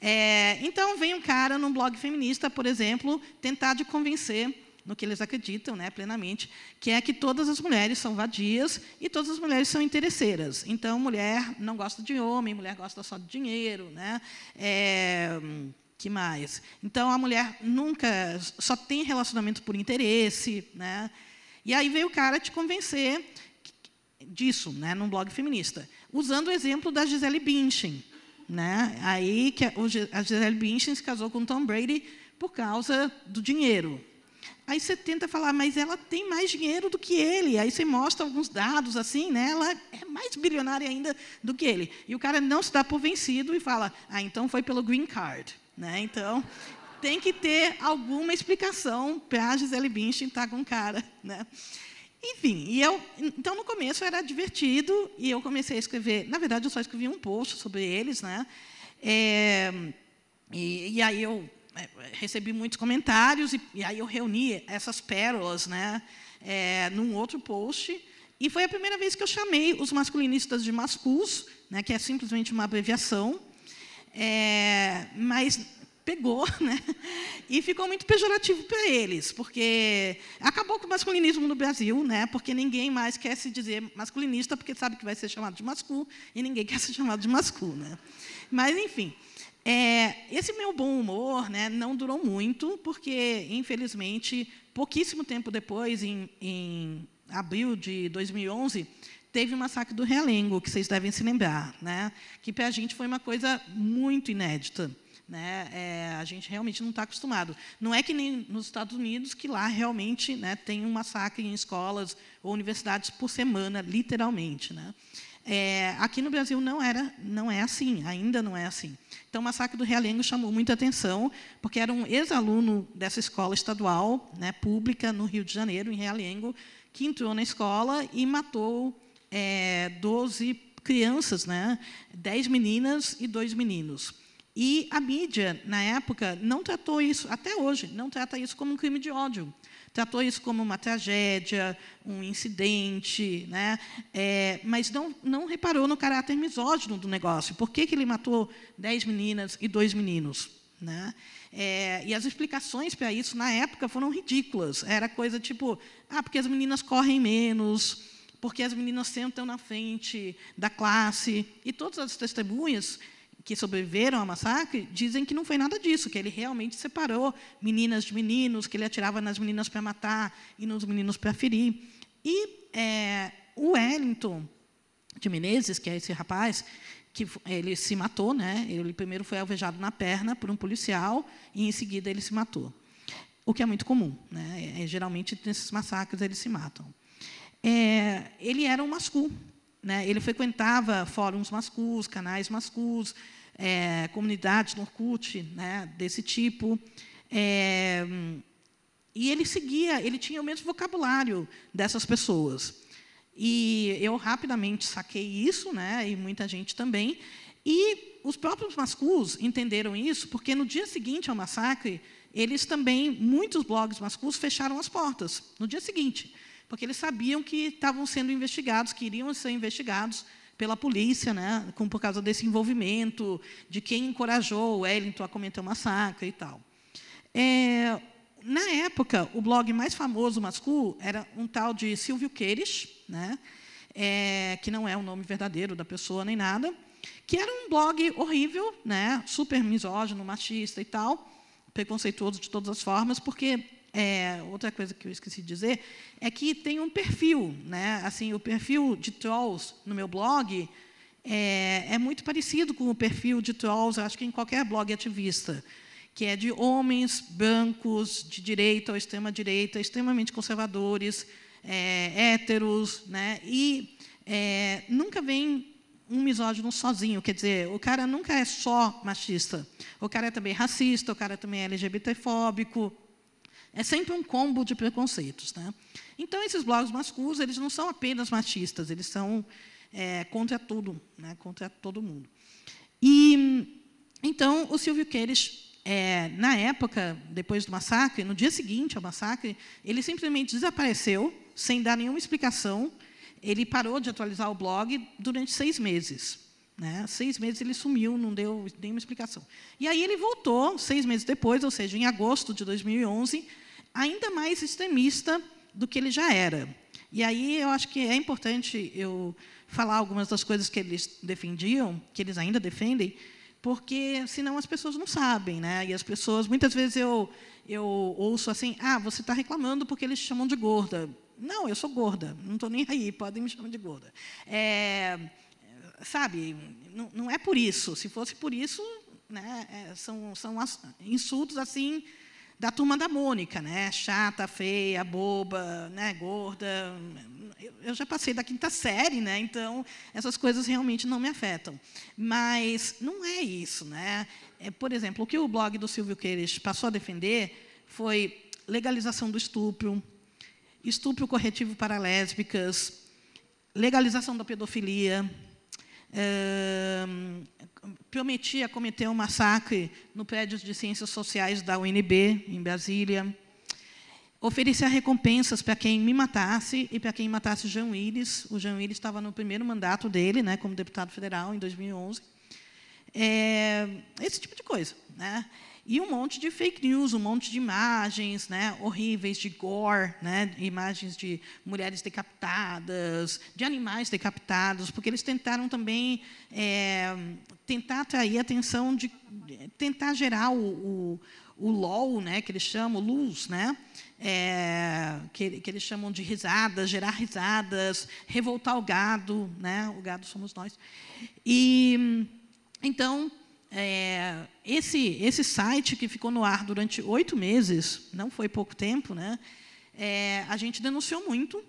É, então, vem um cara num blog feminista, por exemplo, tentar de convencer no que eles acreditam né, plenamente, que é que todas as mulheres são vadias e todas as mulheres são interesseiras. Então, mulher não gosta de homem, mulher gosta só de dinheiro. Né? É, que mais? Então, a mulher nunca só tem relacionamento por interesse. Né? E aí veio o cara te convencer disso, né, num blog feminista, usando o exemplo da Gisele Bündchen, né? Aí que a Gisele Bündchen se casou com Tom Brady por causa do dinheiro. Aí você tenta falar, mas ela tem mais dinheiro do que ele. Aí você mostra alguns dados assim, né? Ela é mais bilionária ainda do que ele. E o cara não se dá por vencido e fala, ah, então foi pelo green card, né? Então tem que ter alguma explicação para a Gisele Bündchen estar tá com o cara. Né? Enfim, eu, então no começo era divertido e eu comecei a escrever. Na verdade, eu só escrevi um post sobre eles, né? É, e, e, aí eu é, recebi muitos comentários e, e aí eu reuni essas pérolas, né? É, num outro post. E foi a primeira vez que eu chamei os masculinistas de mascus, né? Que é simplesmente uma abreviação. É, mas pegou, (laughs) né? E ficou muito pejorativo para eles, porque acabou com o masculinismo no Brasil, né? Porque ninguém mais quer se dizer masculinista, porque sabe que vai ser chamado de masculino e ninguém (laughs) quer ser chamado de masculino, né? Mas enfim, é, esse meu bom humor, né, não durou muito, porque infelizmente pouquíssimo tempo depois, em, em abril de 2011 teve o massacre do Realengo, que vocês devem se lembrar, né? que para a gente foi uma coisa muito inédita. Né? É, a gente realmente não está acostumado. Não é que nem nos Estados Unidos, que lá realmente né, tem um massacre em escolas ou universidades por semana, literalmente. Né? É, aqui no Brasil não era, não é assim, ainda não é assim. Então, o massacre do Realengo chamou muita atenção, porque era um ex-aluno dessa escola estadual, né, pública, no Rio de Janeiro, em Realengo, que entrou na escola e matou é, 12 crianças, né, 10 meninas e dois meninos. E a mídia, na época, não tratou isso, até hoje, não trata isso como um crime de ódio. Tratou isso como uma tragédia, um incidente, né? É, mas não, não reparou no caráter misógino do negócio. Por que, que ele matou dez meninas e dois meninos? Né? É, e as explicações para isso, na época, foram ridículas. Era coisa tipo, ah, porque as meninas correm menos, porque as meninas sentam na frente da classe. E todas as testemunhas que sobreviveram ao massacre dizem que não foi nada disso, que ele realmente separou meninas de meninos, que ele atirava nas meninas para matar e nos meninos para ferir. E é, o Wellington de Menezes, que é esse rapaz, que ele se matou, né? Ele primeiro foi alvejado na perna por um policial e em seguida ele se matou. O que é muito comum, né? É, é geralmente nesses massacres eles se matam. É, ele era um mascu, né? Ele frequentava fóruns mascus, canais mascus, é, comunidades no Orkut, né, desse tipo. É, e ele seguia, ele tinha o mesmo vocabulário dessas pessoas. E eu rapidamente saquei isso, né, e muita gente também. E os próprios mascus entenderam isso, porque no dia seguinte ao massacre, eles também, muitos blogs mascus fecharam as portas, no dia seguinte, porque eles sabiam que estavam sendo investigados, que iriam ser investigados pela polícia, né, com, por causa desse envolvimento, de quem encorajou o Wellington a cometer o massacre e tal. É, na época, o blog mais famoso masculino era um tal de Silvio Queires, né, é, que não é o nome verdadeiro da pessoa nem nada, que era um blog horrível, né, super misógino, machista e tal, preconceituoso de todas as formas, porque é, outra coisa que eu esqueci de dizer é que tem um perfil, né? Assim, o perfil de trolls no meu blog é, é muito parecido com o perfil de trolls, acho que em qualquer blog ativista, que é de homens brancos de direita ou extrema direita, extremamente conservadores, é, héteros, né? E é, nunca vem um misógino sozinho, quer dizer, o cara nunca é só machista, o cara é também racista, o cara também é LGBTfóbico, é sempre um combo de preconceitos. Né? Então, esses blogs masculinos, eles não são apenas machistas, eles são é, contra tudo, né? contra todo mundo. E, então, o Silvio Queires, é, na época, depois do massacre, no dia seguinte ao massacre, ele simplesmente desapareceu, sem dar nenhuma explicação. Ele parou de atualizar o blog durante seis meses. Né? Seis meses ele sumiu, não deu nenhuma explicação. E aí ele voltou, seis meses depois, ou seja, em agosto de 2011, ainda mais extremista do que ele já era. E aí eu acho que é importante eu falar algumas das coisas que eles defendiam, que eles ainda defendem, porque senão as pessoas não sabem, né? E as pessoas muitas vezes eu eu ouço assim, ah, você está reclamando porque eles te chamam de gorda. Não, eu sou gorda, não estou nem aí, podem me chamar de gorda. É, sabe, não, não, é por isso. Se fosse por isso, né, é, são, são insultos assim da turma da Mônica, né? Chata, feia, boba, né? gorda. Eu já passei da quinta série, né? Então essas coisas realmente não me afetam. Mas não é isso, né? É, por exemplo, o que o blog do Silvio Queiroz passou a defender foi legalização do estupro, estupro corretivo para lésbicas, legalização da pedofilia, prometia cometer um massacre no prédio de ciências sociais da UNB, em Brasília. Oferecia recompensas para quem me matasse e para quem matasse Jean Willis. O Jean Willis estava no primeiro mandato dele, né, como deputado federal, em 2011. É, esse tipo de coisa. Né? E um monte de fake news, um monte de imagens né, horríveis, de gore, né, imagens de mulheres decapitadas, de animais decapitados, porque eles tentaram também é, tentar atrair a atenção, de, tentar gerar o, o, o LOL, né, que eles chamam, luz, né, é, que, que, eles chamam de risadas, gerar risadas, revoltar o gado, né, o gado somos nós. E, então, é, esse, esse site que ficou no ar durante oito meses, não foi pouco tempo, né? É, a gente denunciou muito,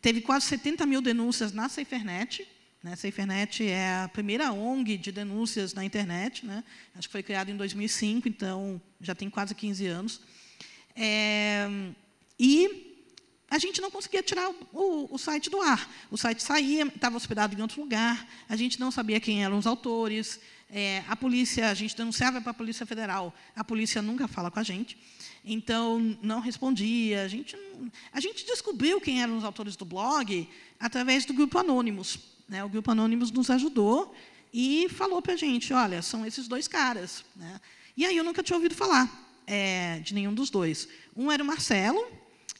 teve quase 70 mil denúncias na SaferNet. Né? SaferNet é a primeira ONG de denúncias na internet, né? acho que foi criada em 2005, então já tem quase 15 anos. É, e a gente não conseguia tirar o, o, site do ar. O site saía, estava hospedado em outro lugar, a gente não sabia quem eram os autores, é, a polícia, a gente denunciava para a Polícia Federal, a polícia nunca fala com a gente, então não respondia. A gente, a gente descobriu quem eram os autores do blog através do grupo Anônimos. Né? O grupo Anônimos nos ajudou e falou para a gente: olha, são esses dois caras. Né? E aí eu nunca tinha ouvido falar é, de nenhum dos dois. Um era o Marcelo,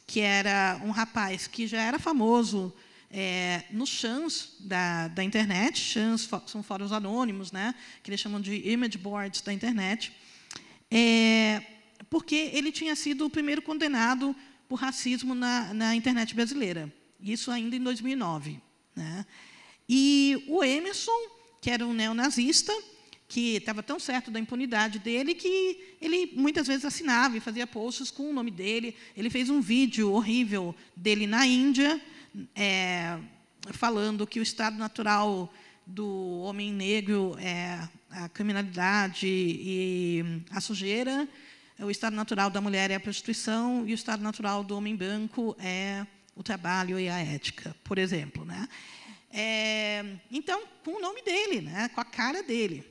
que era um rapaz que já era famoso é, nos chans da, da internet, chans são fóruns anônimos, né, que eles chamam de image boards da internet, é, porque ele tinha sido o primeiro condenado por racismo na, na internet brasileira, isso ainda em 2009. Né. E o Emerson, que era um neonazista, que estava tão certo da impunidade dele que ele muitas vezes assinava e fazia posts com o nome dele. Ele fez um vídeo horrível dele na Índia, é, falando que o estado natural do homem negro é a criminalidade e a sujeira, o estado natural da mulher é a prostituição e o estado natural do homem branco é o trabalho e a ética, por exemplo, né? É, então, com o nome dele, né? com a cara dele.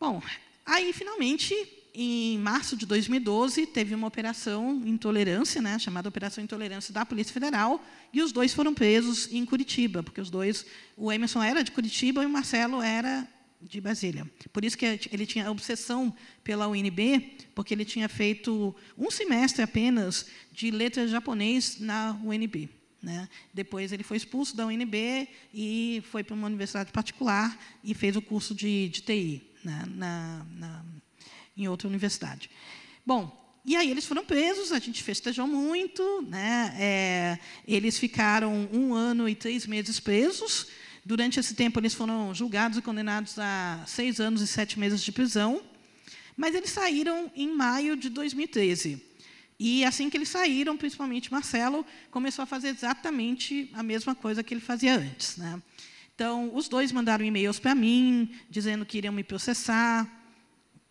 Bom, aí finalmente em março de 2012, teve uma operação intolerância, né, chamada Operação Intolerância da Polícia Federal, e os dois foram presos em Curitiba, porque os dois, o Emerson era de Curitiba e o Marcelo era de Brasília. Por isso que ele tinha obsessão pela UNB, porque ele tinha feito um semestre apenas de letras japonês na UNB. Né? Depois ele foi expulso da UNB e foi para uma universidade particular e fez o curso de, de TI né, na, na, na em outra universidade. Bom, e aí eles foram presos, a gente festejou muito, né? É, eles ficaram um ano e três meses presos. Durante esse tempo, eles foram julgados e condenados a seis anos e sete meses de prisão. Mas eles saíram em maio de 2013. E assim que eles saíram, principalmente Marcelo, começou a fazer exatamente a mesma coisa que ele fazia antes. Né? Então, os dois mandaram e-mails para mim, dizendo que iriam me processar,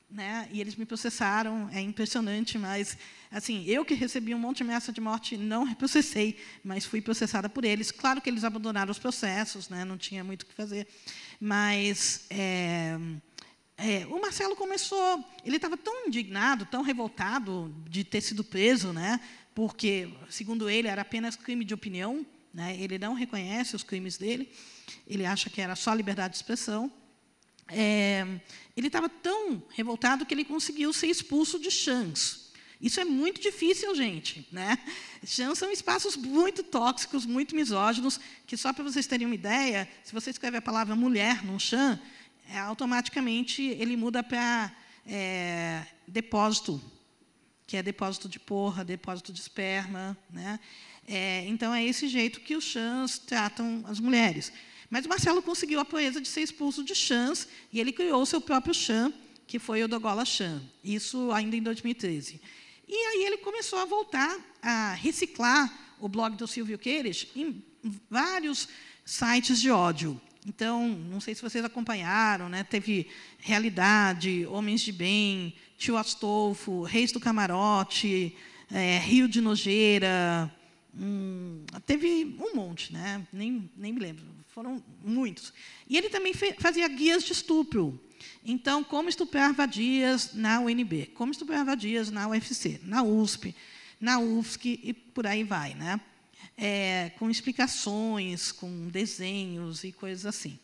né? E eles me processaram, é impressionante, mas assim, eu que recebi um monte de ameaça de morte, não processei, mas fui processada por eles. Claro que eles abandonaram os processos, né? Não tinha muito o que fazer, mas é, é, o Marcelo começou, ele estava tão indignado, tão revoltado de ter sido preso, né? Porque, segundo ele, era apenas crime de opinião, né? Ele não reconhece os crimes dele, ele acha que era só liberdade de expressão é, ele estava tão revoltado que ele conseguiu ser expulso de Shans. Isso é muito difícil, gente. Né? são espaços muito tóxicos, muito misóginos, que só para vocês terem uma ideia, se você escreve a palavra mulher num Shan, é, automaticamente ele muda para é, depósito, que é depósito de porra, depósito de esperma. Né? É, então, é esse jeito que os Shans tratam as mulheres. Mas Marcelo conseguiu a proeza de ser expulso de chãs e ele criou o seu próprio chã, que foi o Dogola Chã, isso ainda em 2013. E aí ele começou a voltar a reciclar o blog do Silvio Queires em vários sites de ódio. Então, não sei se vocês acompanharam, né? teve Realidade, Homens de Bem, Tio Astolfo, Reis do Camarote, é, Rio de Nojeira, hum, teve um monte, né? nem, nem me lembro foram muitos. E ele também fazia guias de estupro. Então, como estuprar vadias na UNB, como estuprar vadias na UFC, na USP, na UFSC e por aí vai, né? É, com explicações, com desenhos e coisas assim.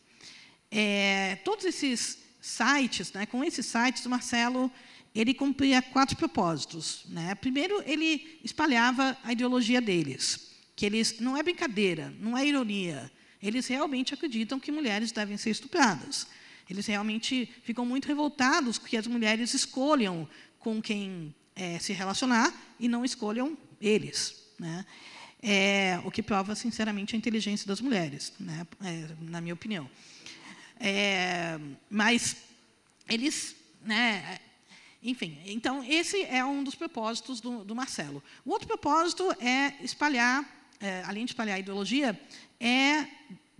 É, todos esses sites, né, com esses sites, o Marcelo ele cumpria quatro propósitos. Né? Primeiro, ele espalhava a ideologia deles, que eles não é brincadeira, não é ironia. Eles realmente acreditam que mulheres devem ser estupradas. Eles realmente ficam muito revoltados que as mulheres escolham com quem é, se relacionar e não escolham eles. Né? É, o que prova, sinceramente, a inteligência das mulheres, né? é, na minha opinião. É, mas eles. Né, é, enfim, então, esse é um dos propósitos do, do Marcelo. O outro propósito é espalhar, é, além de espalhar a ideologia, é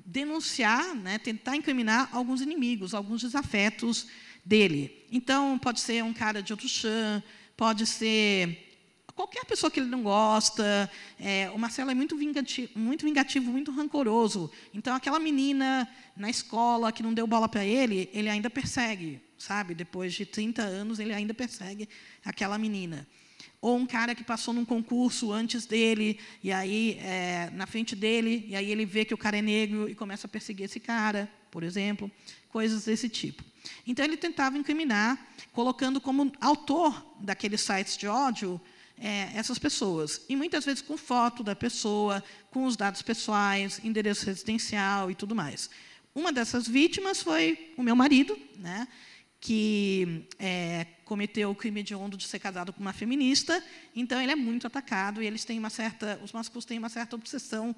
denunciar, né, tentar incriminar alguns inimigos, alguns desafetos dele. Então, pode ser um cara de outro chã, pode ser qualquer pessoa que ele não gosta. É, o Marcelo é muito vingativo, muito vingativo, muito rancoroso. Então, aquela menina na escola que não deu bola para ele, ele ainda persegue, sabe? Depois de 30 anos, ele ainda persegue aquela menina ou um cara que passou num concurso antes dele, e aí, é, na frente dele, e aí ele vê que o cara é negro e começa a perseguir esse cara, por exemplo, coisas desse tipo. Então, ele tentava incriminar, colocando como autor daqueles sites de ódio é, essas pessoas. E muitas vezes com foto da pessoa, com os dados pessoais, endereço residencial e tudo mais. Uma dessas vítimas foi o meu marido, né, que é, cometeu o crime de ondo de ser casado com uma feminista, então ele é muito atacado e eles têm uma certa, os masculinos têm uma certa obsessão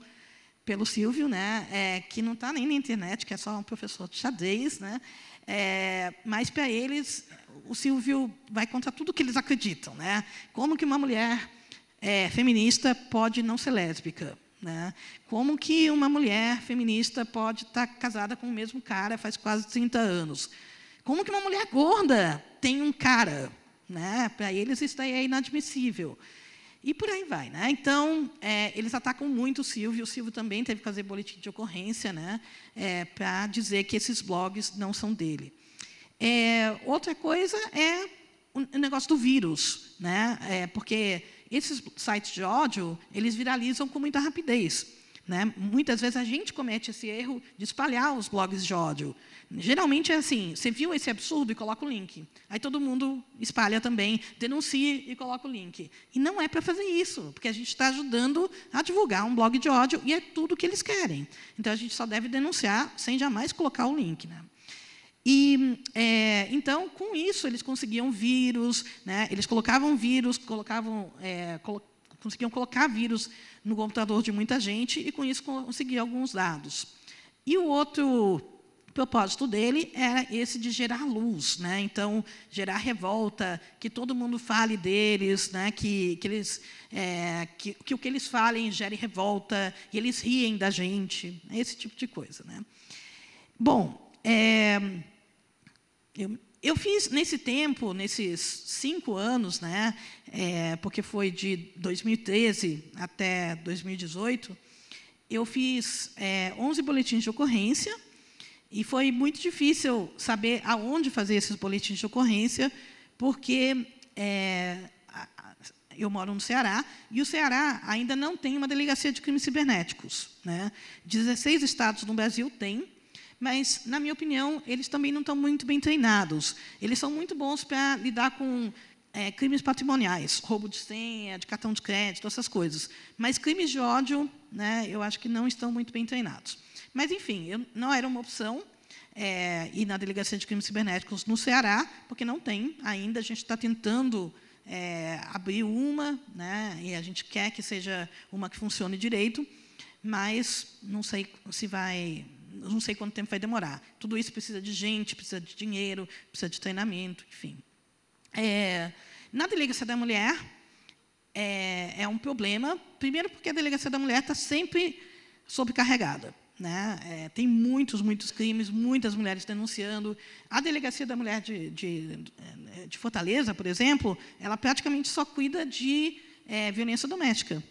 pelo Silvio, né, é, que não está nem na internet, que é só um professor de xadrez, né, é, mas para eles o Silvio vai contra tudo que eles acreditam, né, como que uma mulher é, feminista pode não ser lésbica, né, como que uma mulher feminista pode estar tá casada com o mesmo cara faz quase 30 anos, como que uma mulher gorda tem um cara. Né? Para eles isso daí é inadmissível. E por aí vai. Né? Então, é, eles atacam muito o Silvio. O Silvio também teve que fazer boletim de ocorrência né? É, para dizer que esses blogs não são dele. É, outra coisa é o negócio do vírus. Né? É, porque esses sites de ódio, eles viralizam com muita rapidez. Né? Muitas vezes a gente comete esse erro de espalhar os blogs de ódio. Geralmente é assim, você viu esse absurdo e coloca o link. Aí todo mundo espalha também, denuncia e coloca o link. E não é para fazer isso, porque a gente está ajudando a divulgar um blog de ódio e é tudo o que eles querem. Então a gente só deve denunciar sem jamais colocar o link. Né? E é, então, com isso, eles conseguiam vírus, né? eles colocavam vírus, colocavam, é, colo conseguiam colocar vírus no computador de muita gente e, com isso, conseguiam alguns dados. E o outro propósito dele era esse de gerar luz, né? Então, gerar revolta, que todo mundo fale deles, né? Que, que eles é, que, que, o que eles falem gere revolta, e eles riem da gente, esse tipo de coisa, né? Bom, é, eu, eu fiz nesse tempo, nesses cinco anos, né? É, porque foi de 2013 até 2018, eu fiz 11 é, boletins de ocorrência e foi muito difícil saber aonde fazer esses boletins de ocorrência, porque é, eu moro no Ceará, e o Ceará ainda não tem uma delegacia de crimes cibernéticos. Né? 16 estados no Brasil têm, mas, na minha opinião, eles também não estão muito bem treinados. Eles são muito bons para lidar com é, crimes patrimoniais, roubo de senha, de cartão de crédito, essas coisas. Mas crimes de ódio, né, eu acho que não estão muito bem treinados. Mas, enfim, eu, não era uma opção é, ir na Delegacia de Crimes Cibernéticos no Ceará, porque não tem ainda, a gente está tentando é, abrir uma, né, e a gente quer que seja uma que funcione direito, mas não sei se vai não sei quanto tempo vai demorar. Tudo isso precisa de gente, precisa de dinheiro, precisa de treinamento, enfim. É, na delegacia da mulher é, é, um problema, primeiro porque a delegacia da mulher está sempre sobrecarregada. Né? É, tem muitos, muitos crimes, muitas mulheres denunciando. A Delegacia da Mulher de, de, é, de Fortaleza, por exemplo, ela praticamente só cuida de é, violência doméstica,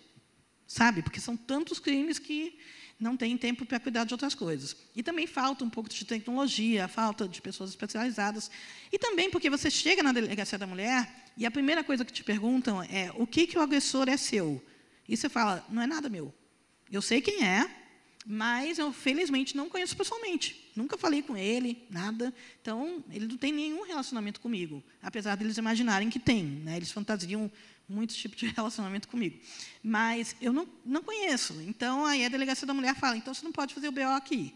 sabe? Porque são tantos crimes que não tem tempo para cuidar de outras coisas. E também falta um pouco de tecnologia, falta de pessoas especializadas. E também porque você chega na Delegacia da Mulher e a primeira coisa que te perguntam é o que, que o agressor é seu? E você fala, não é nada meu. Eu sei quem é, mas eu, felizmente, não conheço pessoalmente. Nunca falei com ele, nada. Então, ele não tem nenhum relacionamento comigo. Apesar deles imaginarem que tem. Né? Eles fantasiam muitos tipos de (laughs) relacionamento comigo. Mas eu não, não conheço. Então, aí a delegacia da mulher fala: então você não pode fazer o BO aqui.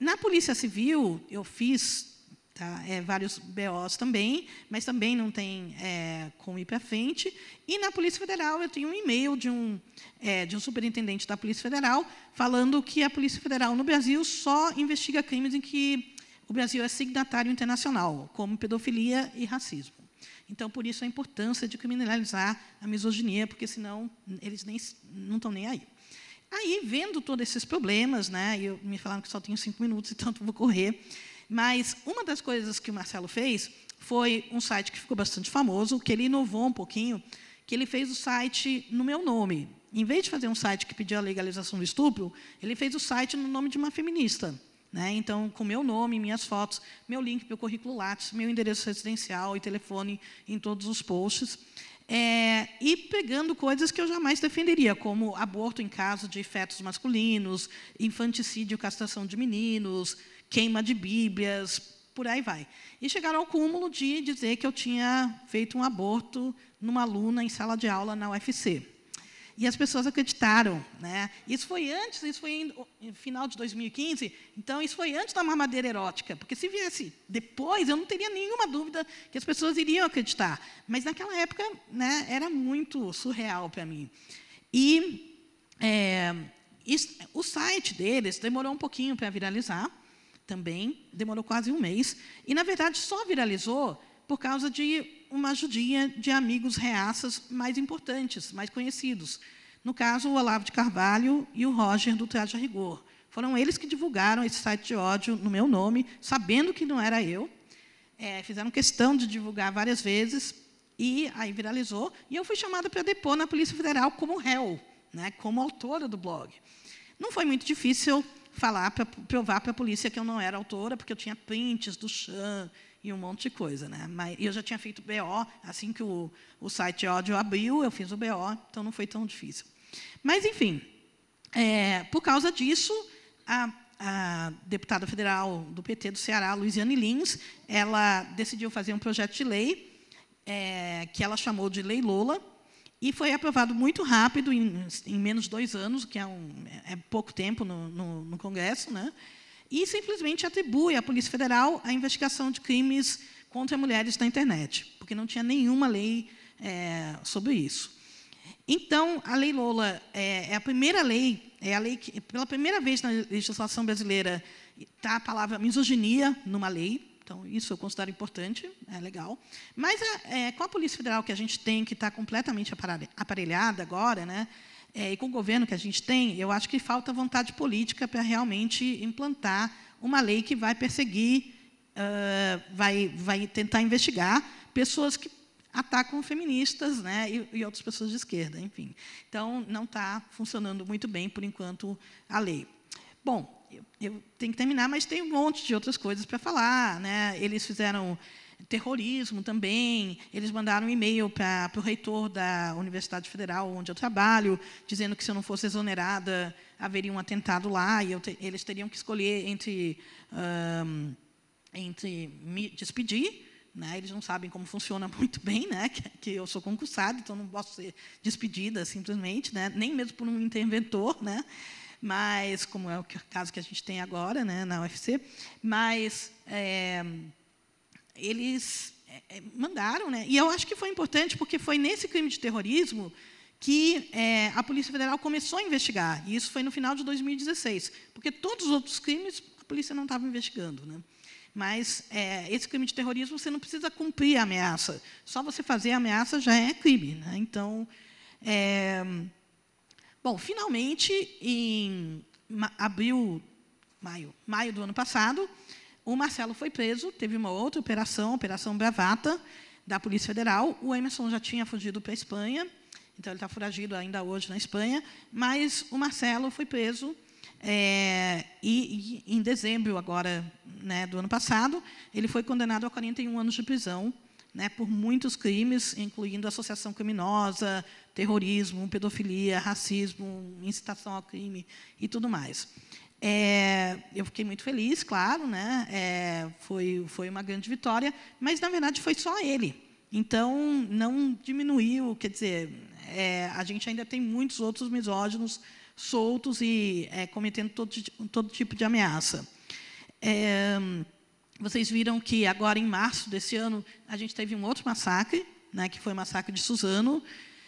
Na Polícia Civil, eu fiz Tá? É, vários BOs também, mas também não tem é, como ir para frente. E na Polícia Federal, eu tenho um e-mail de um, é, de um superintendente da Polícia Federal falando que a Polícia Federal no Brasil só investiga crimes em que o Brasil é signatário internacional, como pedofilia e racismo. Então, por isso, a importância de criminalizar a misoginia, porque, senão, eles nem, não estão nem aí. Aí, vendo todos esses problemas, né, eu, me falaram que só tenho cinco minutos, (laughs) então vou correr, mas uma das coisas que o Marcelo fez foi um site que ficou bastante famoso, que ele inovou um pouquinho, que ele fez o site no meu nome. Em vez de fazer um site que pedia a legalização do estupro, ele fez o site no nome de uma feminista. Né? Então, com meu nome, minhas fotos, meu link, meu currículo Lattes, meu endereço residencial e telefone em todos os posts. É, e pegando coisas que eu jamais defenderia, como aborto em caso de fetos masculinos, infanticídio, castração de meninos, queima de Bíblias, por aí vai. E chegaram ao cúmulo de dizer que eu tinha feito um aborto numa aluna em sala de aula na UFC. E as pessoas acreditaram. Né? Isso foi antes, isso foi final de 2015, então isso foi antes da mamadeira erótica, porque se viesse depois, eu não teria nenhuma dúvida que as pessoas iriam acreditar. Mas naquela época né, era muito surreal para mim. E é, isso, o site deles demorou um pouquinho para viralizar, também demorou quase um mês. E, na verdade, só viralizou por causa de uma ajudinha de amigos reaças mais importantes, mais conhecidos. No caso, o Olavo de Carvalho e o Roger do Traje a Rigor. Foram eles que divulgaram esse site de ódio no meu nome, sabendo que não era eu. É, fizeram questão de divulgar várias vezes, e aí viralizou. E eu fui chamada para depor na Polícia Federal como réu, né, como autora do blog. Não foi muito difícil falar, para provar para a polícia que eu não era autora, porque eu tinha prints do chão e um monte de coisa. Né? Mas eu já tinha feito BO, assim que o, o site ódio abriu, eu fiz o BO, então não foi tão difícil. Mas, enfim, é, por causa disso, a, a, deputada federal do PT do Ceará, Luiziane Lins, ela decidiu fazer um projeto de lei é, que ela chamou de Lei Lola, e foi aprovado muito rápido, em, em menos de dois anos, que é, um, é, é pouco tempo no, no, no Congresso, né? e simplesmente atribui à Polícia Federal a investigação de crimes contra mulheres na internet, porque não tinha nenhuma lei é, sobre isso. Então, a Lei Lola é, é, a primeira lei, é a lei que, pela primeira vez na legislação brasileira, está a palavra misoginia numa lei, então, isso eu considero importante, é legal. Mas é, é, com a Polícia Federal que a gente tem, que está completamente aparelhada agora, né, é, e com o governo que a gente tem, eu acho que falta vontade política para realmente implantar uma lei que vai perseguir, uh, vai, vai tentar investigar pessoas que atacam feministas né, e, e, outras pessoas de esquerda, enfim. Então, não está funcionando muito bem, por enquanto, a lei. Bom, eu, tenho que terminar, mas tem um monte de outras coisas para falar. Né? Eles fizeram terrorismo também. Eles mandaram um e-mail para o reitor da Universidade Federal, onde eu trabalho, dizendo que se eu não fosse exonerada, haveria um atentado lá, e te, eles teriam que escolher entre, um, entre me despedir. Né? Eles não sabem como funciona (laughs) muito bem, né? que, que eu sou concursada, então não posso ser despedida simplesmente, né? nem mesmo por um interventor. Né? mas como é o caso que a gente tem agora né, na UFC, mas é, eles é, é, mandaram, né? E eu acho que foi importante porque foi nesse crime de terrorismo que é, a Polícia Federal começou a investigar. E isso foi no final de 2016, porque todos os outros crimes a polícia não estava investigando, né? Mas é, esse crime de terrorismo você não precisa cumprir a ameaça, só você fazer a ameaça já é crime, né? Então é, Bom, finalmente, em abril, maio, maio do ano passado, o Marcelo foi preso, teve uma outra operação, Operação Bravata, da Polícia Federal. O Emerson já tinha fugido para a Espanha, então ele está foragido ainda hoje na Espanha, mas o Marcelo foi preso é, e, e, em dezembro agora né, do ano passado, ele foi condenado a 41 anos de prisão né, por muitos crimes, incluindo associação criminosa, terrorismo, pedofilia, racismo, incitação ao crime e tudo mais. É, eu fiquei muito feliz, claro, né? É, foi, foi uma grande vitória, mas na verdade foi só ele. Então não diminuiu, quer dizer, é, a gente ainda tem muitos outros misóginos soltos e é, cometendo todo, todo tipo de ameaça. É, vocês viram que agora em março desse ano a gente teve um outro massacre, né? Que foi o massacre de Suzano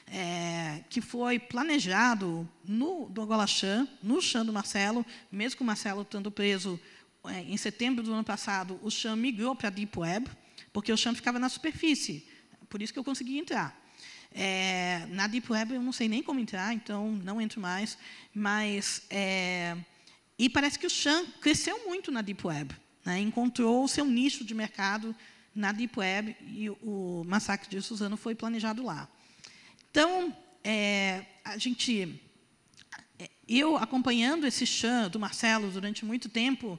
é, que foi planejado no do Agolachan, no chão do Marcelo, mesmo com o Marcelo estando preso é, em setembro do ano passado, o chão migrou para a Deep Web, porque o chão ficava na superfície, por isso que eu consegui entrar. É, na Deep Web eu não sei nem como entrar, então não entro mais, mas... É, e parece que o Chan cresceu muito na Deep Web, né, encontrou o seu nicho de mercado na Deep Web e o massacre de Suzano foi planejado lá. Então, é, a gente, é, eu acompanhando esse chão do Marcelo durante muito tempo,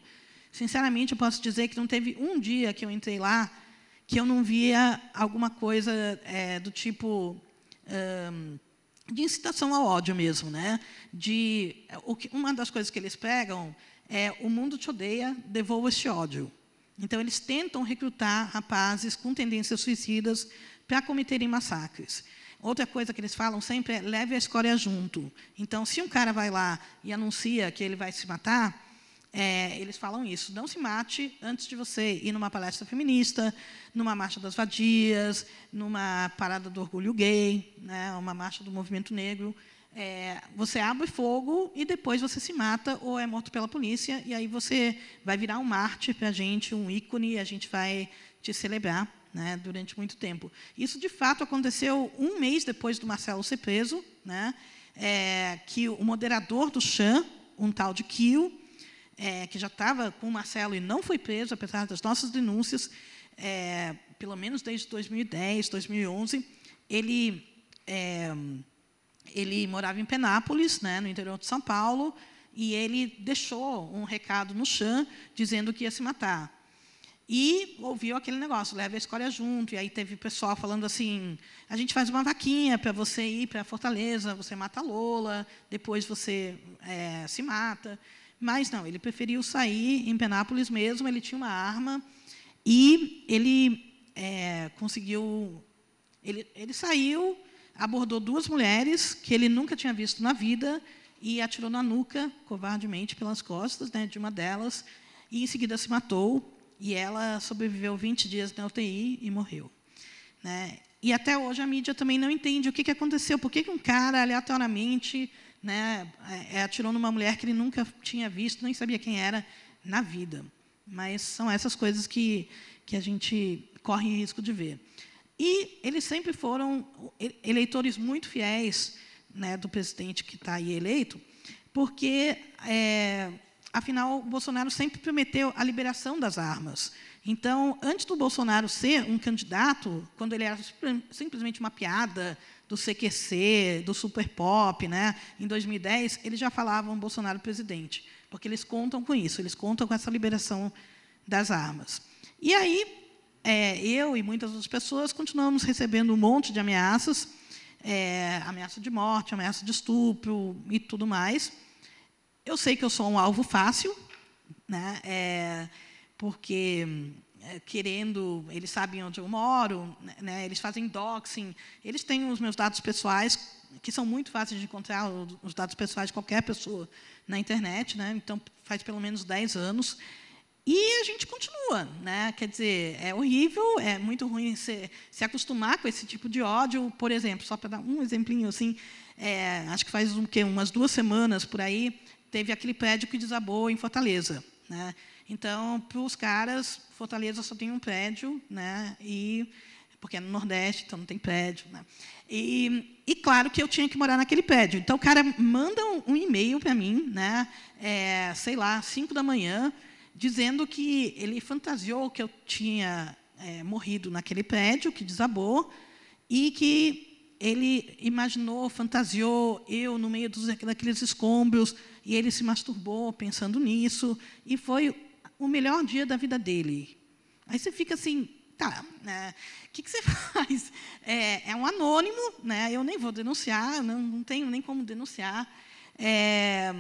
sinceramente, eu posso dizer que não teve um dia que eu entrei lá que eu não via alguma coisa é, do tipo um, de incitação ao ódio mesmo, né? De que, uma das coisas que eles pegam é o mundo te odeia, devolva este ódio. Então eles tentam recrutar rapazes com tendências suicidas para cometerem massacres. Outra coisa que eles falam sempre é leve a escória junto. Então, se um cara vai lá e anuncia que ele vai se matar, é, eles falam isso. Não se mate antes de você ir numa palestra feminista, numa marcha das vadias, numa parada do orgulho gay, né, uma marcha do movimento negro. É, você abre fogo e depois você se mata ou é morto pela polícia, e aí você vai virar um mártir para a gente, um ícone, e a gente vai te celebrar né, durante muito tempo. Isso, de fato, aconteceu um mês depois do Marcelo ser preso, né, é, que o moderador do Chan, um tal de Kiel, é, que já estava com o Marcelo e não foi preso, apesar das nossas denúncias, é, pelo menos desde 2010, 2011, ele, é, ele morava em Penápolis, né, no interior de São Paulo, e ele deixou um recado no Chan dizendo que ia se matar. E ouviu aquele negócio, leva a escória junto. E aí teve pessoal falando assim: a gente faz uma vaquinha para você ir para Fortaleza, você mata a Lola, depois você é, se mata. Mas não, ele preferiu sair em Penápolis mesmo. Ele tinha uma arma e ele é, conseguiu. Ele, ele saiu, abordou duas mulheres que ele nunca tinha visto na vida e atirou na nuca, covardemente, pelas costas né, de uma delas. E em seguida se matou e ela sobreviveu 20 dias na UTI e morreu. Né? E até hoje a mídia também não entende o que, que aconteceu, por que, que um cara aleatoriamente né, é, é, atirou numa mulher que ele nunca tinha visto, nem sabia quem era na vida. Mas são essas coisas que, que a gente corre risco de ver. E eles sempre foram eleitores muito fiéis né, do presidente que está aí eleito, porque é, Afinal, o Bolsonaro sempre prometeu a liberação das armas. Então, antes do Bolsonaro ser um candidato, quando ele era simplesmente uma piada do CQC, do Super Pop, né, em 2010, eles já falavam Bolsonaro presidente, porque eles contam com isso, eles contam com essa liberação das armas. E aí, é, eu e muitas outras pessoas continuamos recebendo um monte de ameaças, é, ameaça de morte, ameaça de estupro e tudo mais. Eu sei que eu sou um alvo fácil, né? É, porque é, querendo, eles sabem onde eu moro, né? Eles fazem doxing, eles têm os meus dados pessoais que são muito fáceis de encontrar os dados pessoais de qualquer pessoa na internet, né? Então faz pelo menos 10 anos e a gente continua, né? Quer dizer, é horrível, é muito ruim se, se acostumar com esse tipo de ódio. Por exemplo, só para dar um exemplinho assim, é, acho que faz um, que, umas duas semanas por aí, teve aquele prédio que desabou em Fortaleza. Né? Então, para os caras, Fortaleza só tem um prédio, né? e, porque é no Nordeste, então não tem prédio. Né? E, e claro que eu tinha que morar naquele prédio. Então, o cara manda um, um e-mail para mim, né? É, sei lá, 5 da manhã, dizendo que ele fantasiou que eu tinha é, morrido naquele prédio que desabou e que ele imaginou, fantasiou eu no meio dos, daqueles escombros, e ele se masturbou pensando nisso, e foi o melhor dia da vida dele. Aí você fica assim, tá, o né, que, que, você (laughs) faz? É, é, um anônimo, né? eu nem vou denunciar, não, não tenho nem como denunciar. É,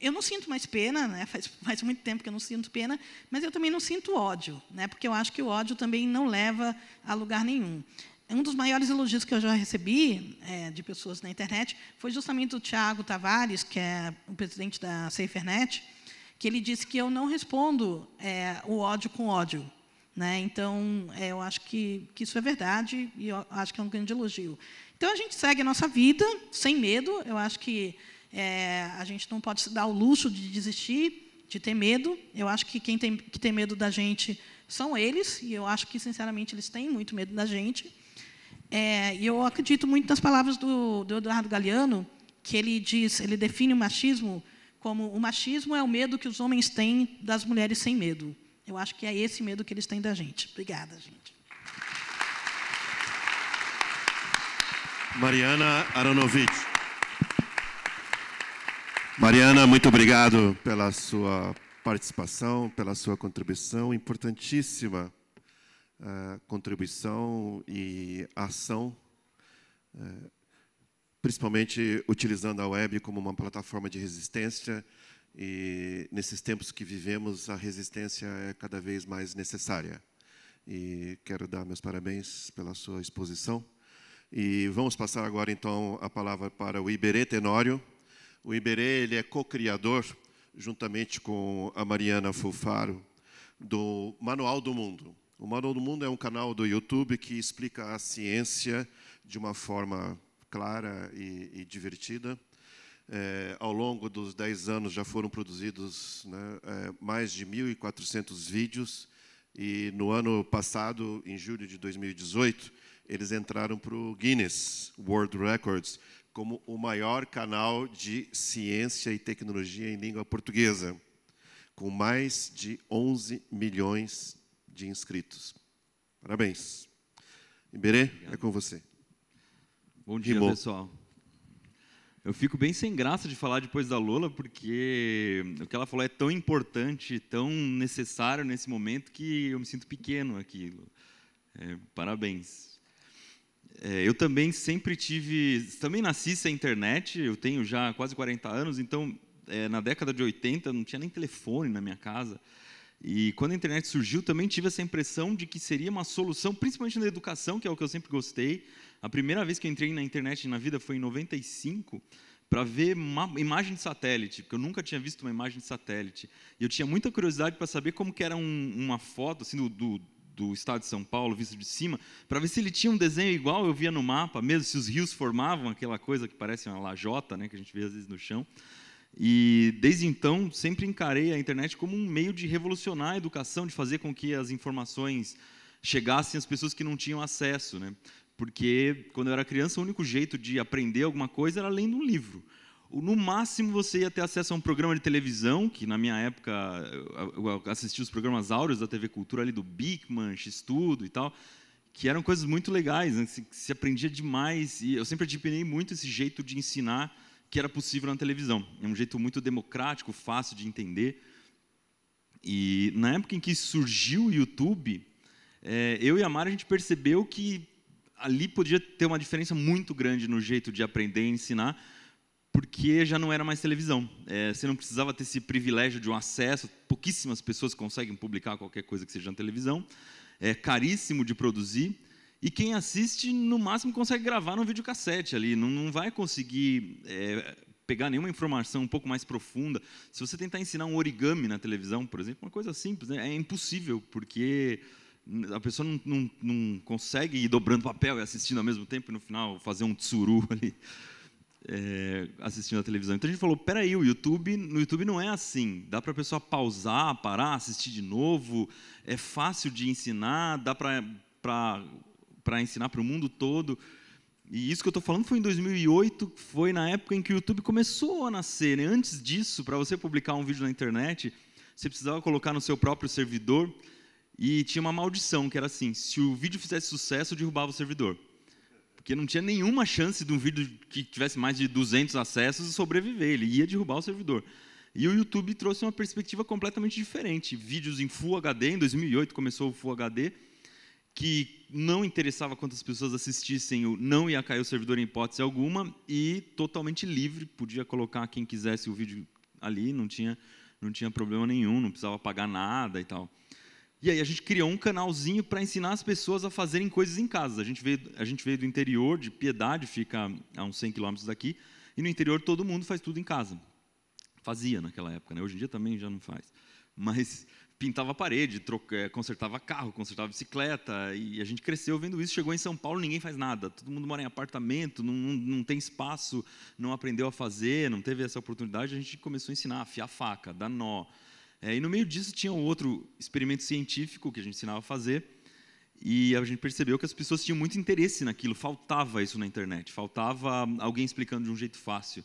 eu não sinto mais pena, né? faz, faz, muito tempo que eu não sinto pena, mas eu também não sinto ódio, né? porque eu acho que o ódio também não leva a lugar nenhum. Um dos maiores elogios que eu já recebi é, de pessoas na internet foi justamente o Tiago Tavares, que é o presidente da SaferNet, que ele disse que eu não respondo é, o ódio com ódio. Né? Então, é, eu acho que, que isso é verdade e eu acho que é um grande elogio. Então, a gente segue a nossa vida sem medo. Eu acho que é, a gente não pode se dar o luxo de desistir, de ter medo. Eu acho que quem tem, que ter medo da gente são eles, e eu acho que, sinceramente, eles têm muito medo da gente. É, e eu acredito muito nas palavras do, do Eduardo Galeano, que ele diz, ele define o machismo como o machismo é o medo que os homens têm das mulheres sem medo. Eu acho que é esse medo que eles têm da gente. Obrigada, gente. Mariana Aronovitch. Mariana, muito obrigado pela sua participação, pela sua contribuição importantíssima eh, contribuição e ação, eh, principalmente utilizando a web como uma plataforma de resistência. E nesses tempos que vivemos, a resistência é cada vez mais necessária. E quero dar meus parabéns pela sua exposição. E vamos passar agora, então, a palavra para o Iberê Tenório. O Iberê ele é co-criador, juntamente com a Mariana Fulfaro, do Manual do Mundo. O Manual do Mundo é um canal do YouTube que explica a ciência de uma forma clara e, e divertida. É, ao longo dos 10 anos já foram produzidos né, é, mais de 1.400 vídeos, e no ano passado, em julho de 2018, eles entraram para o Guinness World Records como o maior canal de ciência e tecnologia em língua portuguesa, com mais de 11 milhões de inscritos. Parabéns. Iberê, Obrigado. é com você. Bom dia, Rimou. pessoal. Eu fico bem sem graça de falar depois da Lola, porque o que ela falou é tão importante, tão necessário nesse momento que eu me sinto pequeno aqui. É, parabéns. É, eu também sempre tive, também nasci sem internet, eu tenho já quase 40 anos, então é, na década de 80 não tinha nem telefone na minha casa. E quando a internet surgiu, também tive essa impressão de que seria uma solução, principalmente na educação, que é o que eu sempre gostei. A primeira vez que eu entrei na internet na vida foi em 95 para ver uma imagem de satélite, porque eu nunca tinha visto uma imagem de satélite. E eu tinha muita curiosidade para saber como que era um, uma foto assim, do, do, do, estado de São Paulo, visto de cima, para ver se ele tinha um desenho igual, eu via no mapa, mesmo se os rios formavam aquela coisa que parece uma lajota, né, que a gente vê às vezes no chão. E desde então sempre encarei a internet como um meio de revolucionar a educação, de fazer com que as informações chegassem às pessoas que não tinham acesso, né? Porque quando eu era criança, o único jeito de aprender alguma coisa era lendo um livro. No máximo você ia ter acesso a um programa de televisão, que na minha época eu assisti os programas áureos da TV Cultura ali do Bigman, X-Tudo e tal, que eram coisas muito legais, né? se, se aprendia demais. E eu sempre admirei muito esse jeito de ensinar que era possível na televisão. É um jeito muito democrático, fácil de entender. E na época em que surgiu o YouTube, é, eu e a Mara a gente percebeu que ali podia ter uma diferença muito grande no jeito de aprender e ensinar, porque já não era mais televisão. É, você não precisava ter esse privilégio de um acesso. Pouquíssimas pessoas conseguem publicar qualquer coisa que seja na televisão. É caríssimo de produzir. E quem assiste, no máximo, consegue gravar num videocassete ali, não, não vai conseguir é, pegar nenhuma informação um pouco mais profunda. Se você tentar ensinar um origami na televisão, por exemplo, uma coisa simples, né? é impossível, porque a pessoa não, não, não, consegue ir dobrando papel e assistindo ao mesmo tempo e, no final, fazer um tsuru (laughs) ali. É, assistindo a televisão. Então a gente falou, peraí, o YouTube, no YouTube não é assim. Dá para a pessoa pausar, parar, assistir de novo. É fácil de ensinar. Dá para para ensinar para o mundo todo. E isso que eu estou falando foi em 2008, foi na época em que o YouTube começou a nascer. Né? Antes disso, para você publicar um vídeo na internet, você precisava colocar no seu próprio servidor e tinha uma maldição que era assim: se o vídeo fizesse sucesso, derrubava o servidor. Porque não tinha nenhuma chance de um vídeo que tivesse mais de 200 acessos sobreviver, ele ia derrubar o servidor. E o YouTube trouxe uma perspectiva completamente diferente. Vídeos em Full HD, em 2008 começou o Full HD, que não interessava quantas pessoas assistissem, não ia cair o servidor em hipótese alguma, e totalmente livre, podia colocar quem quisesse o vídeo ali, não tinha, não tinha problema nenhum, não precisava pagar nada e tal. E aí a gente criou um canalzinho para ensinar as pessoas a fazerem coisas em casa. A gente veio, a gente veio do interior, de Piedade, fica a uns 100 quilômetros daqui, e no interior todo mundo faz tudo em casa. Fazia naquela época, né? hoje em dia também já não faz. Mas pintava parede, troca, eh, consertava carro, consertava bicicleta, e a gente cresceu vendo isso. Chegou em São Paulo, ninguém faz nada. Todo mundo mora em apartamento, não, não tem espaço, não aprendeu a fazer, não teve essa oportunidade. A gente começou a ensinar a afiar faca, dar nó. É, e no meio disso tinha outro experimento científico que a gente ensinava a fazer. E a gente percebeu que as pessoas tinham muito interesse naquilo, faltava isso na internet, faltava alguém explicando de um jeito fácil.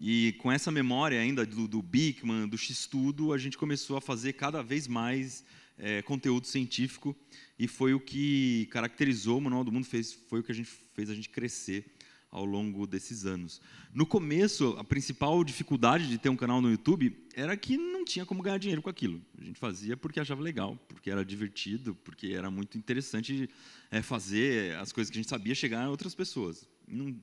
E com essa memória ainda do, do Bickman, do X-Tudo, a gente começou a fazer cada vez mais é, conteúdo científico e foi o que caracterizou o Manual do Mundo, fez, foi o que a gente fez a gente crescer ao longo desses anos. No começo, a principal dificuldade de ter um canal no YouTube era que não tinha como ganhar dinheiro com aquilo. A gente fazia porque achava legal, porque era divertido, porque era muito interessante é, fazer as coisas que a gente sabia chegar a outras pessoas. Não,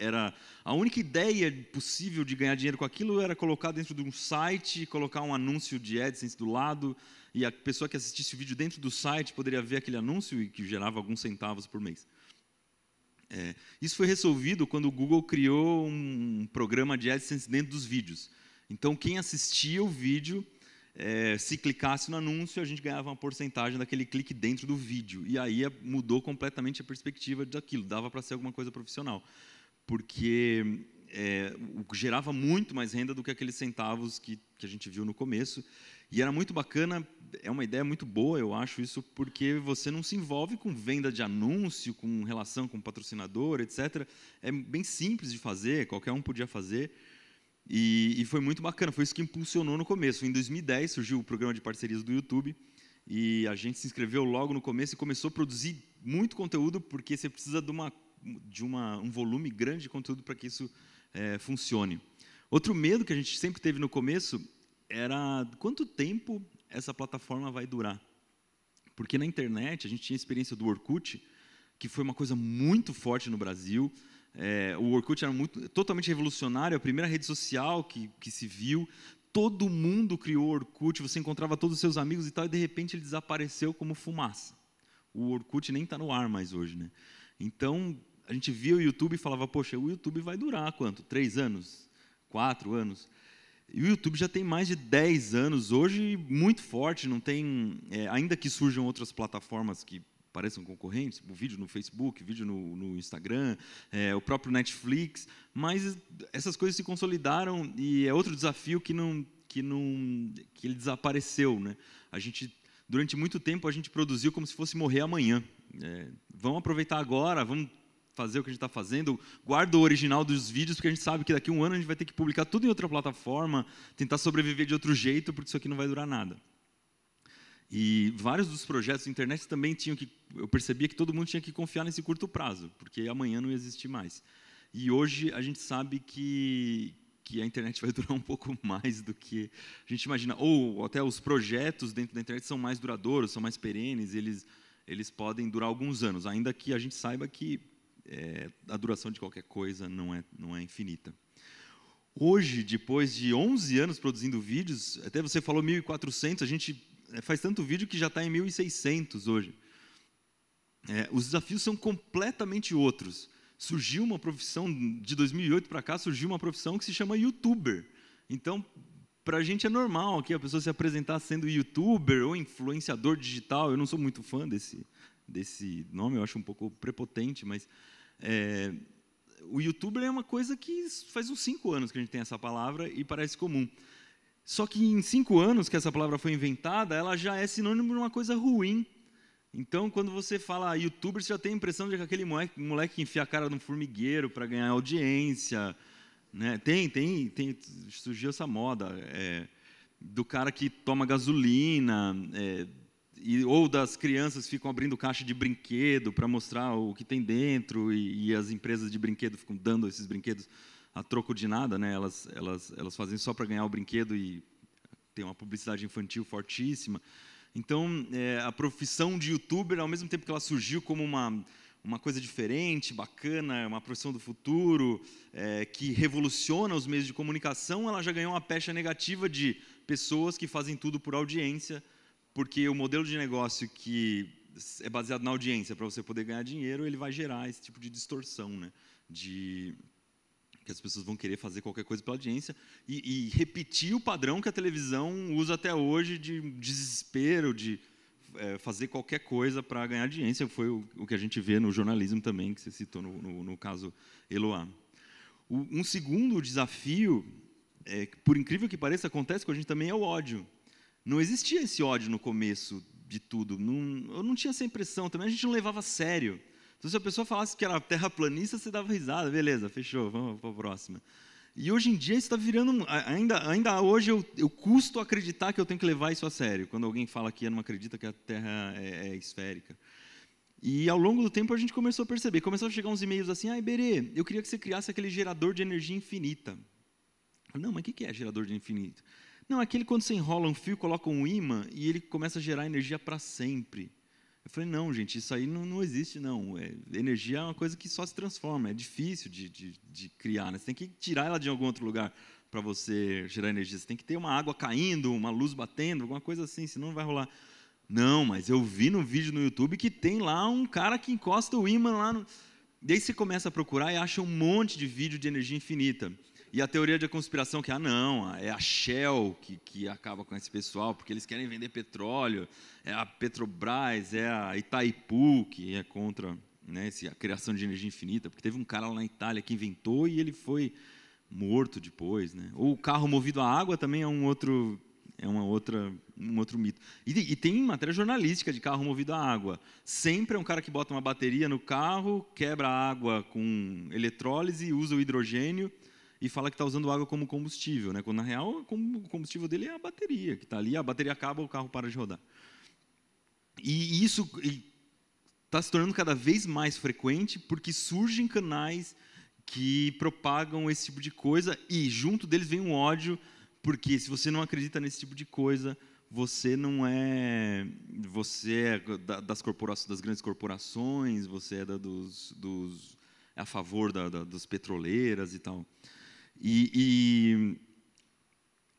era a única ideia possível de ganhar dinheiro com aquilo era colocar dentro de um site, colocar um anúncio de AdSense do lado, e a pessoa que assistisse o vídeo dentro do site poderia ver aquele anúncio e que gerava alguns centavos por mês. É, isso foi resolvido quando o Google criou um programa de AdSense dentro dos vídeos. Então, quem assistia o vídeo, é, se clicasse no anúncio, a gente ganhava uma porcentagem daquele clique dentro do vídeo. E aí é, mudou completamente a perspectiva daquilo, dava para ser alguma coisa profissional porque é, gerava muito mais renda do que aqueles centavos que, que a gente viu no começo. E era muito bacana, é uma ideia muito boa, eu acho, isso porque você não se envolve com venda de anúncio, com relação com patrocinador, etc. É bem simples de fazer, qualquer um podia fazer. E, e foi muito bacana, foi isso que impulsionou no começo. Em 2010 surgiu o programa de parcerias do YouTube e a gente se inscreveu logo no começo e começou a produzir muito conteúdo porque você precisa de uma de uma, um volume grande de conteúdo para que isso é, funcione. Outro medo que a gente sempre teve no começo era quanto tempo essa plataforma vai durar. Porque na internet, a gente tinha a experiência do Orkut, que foi uma coisa muito forte no Brasil. É, o Orkut era muito, totalmente revolucionário, a primeira rede social que, que se viu. Todo mundo criou o Orkut, você encontrava todos os seus amigos e tal, e de repente ele desapareceu como fumaça. O Orkut nem está no ar mais hoje. Né? Então, a gente via o YouTube e falava, poxa, o YouTube vai durar quanto? Três anos? Quatro anos? E o YouTube já tem mais de 10 anos hoje, muito forte, não tem. É, ainda que surjam outras plataformas que pareçam concorrentes, o tipo, vídeo no Facebook, vídeo no, no Instagram, é, o próprio Netflix, mas essas coisas se consolidaram e é outro desafio que não que não que ele desapareceu, né? A gente durante muito tempo a gente produziu como se fosse morrer amanhã. É, vamos aproveitar agora, vamos fazer o que a gente está fazendo, guarda o original dos vídeos, porque a gente sabe que daqui a um ano a gente vai ter que publicar tudo em outra plataforma, tentar sobreviver de outro jeito, porque isso aqui não vai durar nada. E vários dos projetos de internet também tinham que. Eu percebia que todo mundo tinha que confiar nesse curto prazo, porque amanhã não ia existir mais. E hoje a gente sabe que, que a internet vai (laughs) durar um pouco mais do que a gente imagina. Ou até os projetos dentro da internet são mais duradouros, são mais perenes, eles, eles podem durar alguns anos, ainda que a gente saiba que é, a duração de qualquer coisa não é, não é infinita. Hoje, depois de 11 anos produzindo vídeos, até você falou 1.400, a gente é, faz tanto vídeo que já está em 1.600 hoje. É, os desafios são completamente outros. Surgiu uma profissão, de 2008 para cá, surgiu uma profissão que se chama youtuber. Então, para a gente é normal que a pessoa se apresentar sendo youtuber ou influenciador digital. Eu não sou muito fã desse, desse nome, eu acho um pouco prepotente, mas é, o youtuber é uma coisa que faz uns cinco anos que a gente tem essa palavra e parece comum. Só que em cinco anos que essa palavra foi inventada, ela já é sinônimo de uma coisa ruim. Então, quando você fala ah, youtuber, você já tem a impressão de que aquele moleque, moleque que enfia a cara num formigueiro para ganhar audiência. Né? Tem, tem, tem, surgiu essa moda é, do cara que toma gasolina, é, e, ou das crianças ficam abrindo caixa de brinquedo para mostrar o que tem dentro e, e, as empresas de brinquedo ficam dando esses brinquedos a troco de nada, né? Elas elas elas fazem só para ganhar o brinquedo e tem uma publicidade infantil fortíssima. Então é, a profissão de YouTuber, ao mesmo tempo que ela surgiu como uma uma coisa diferente, bacana, é uma profissão do futuro, é, que revoluciona os meios de comunicação, ela já ganhou uma pecha negativa de pessoas que fazem tudo por audiência, porque o modelo de negócio que é baseado na audiência para você poder ganhar dinheiro, ele vai gerar esse tipo de distorção, né? De que as pessoas vão querer fazer qualquer coisa pela audiência e, e repetir o padrão que a televisão usa até hoje de desespero, de é, fazer qualquer coisa para ganhar audiência. Foi o, o, que a gente vê no jornalismo também, que você citou no, no, no caso Eloá. O, um segundo desafio, é, por incrível que pareça, acontece com a gente também é o ódio. Não existia esse ódio no começo de tudo. Não, eu não tinha essa impressão. Também a gente não levava a sério. Então, se a pessoa falasse que era terraplanista, você dava risada. Beleza, fechou, vamos para a próxima. E hoje em dia isso está virando. Ainda, ainda hoje eu, eu custo acreditar que eu tenho que levar isso a sério. Quando alguém fala que não acredita que a Terra é, é esférica. E ao longo do tempo a gente começou a perceber. Começou a chegar uns e-mails assim: ai, Berê, eu queria que você criasse aquele gerador de energia infinita. Não, mas o que é gerador de infinito? Não, é aquele quando você enrola um fio, coloca um imã e ele começa a gerar energia para sempre. Eu falei, não, gente, isso aí não, não existe, não. É, energia é uma coisa que só se transforma, é difícil de, de, de criar. Né? Você tem que tirar ela de algum outro lugar para você gerar energia. Você tem que ter uma água caindo, uma luz batendo, alguma coisa assim, senão não vai rolar. Não, mas eu vi no vídeo no YouTube que tem lá um cara que encosta o ímã lá no... Daí você começa a procurar e acha um monte de vídeo de energia infinita. E a teoria de conspiração que, ah, não, é a Shell que, que acaba com esse pessoal, porque eles querem vender petróleo, é a Petrobras, é a Itaipu que é contra né, esse, a criação de energia infinita, porque teve um cara lá na Itália que inventou e ele foi morto depois. Né? Ou o carro movido à água também é um outro é uma outra, um outro mito. E, e, tem matéria jornalística de carro movido à água. Sempre é um cara que bota uma bateria no carro, quebra a água com eletrólise, usa o hidrogênio e fala que está usando água como combustível, né? quando na real o combustível dele é a bateria que está ali, a bateria acaba, o carro para de rodar. E isso está se tornando cada vez mais frequente porque surgem canais que propagam esse tipo de coisa e junto deles vem um ódio porque se você não acredita nesse tipo de coisa você não é você é das corporações das grandes corporações você é da, dos, dos é a favor da, da, das petroleiras e tal e,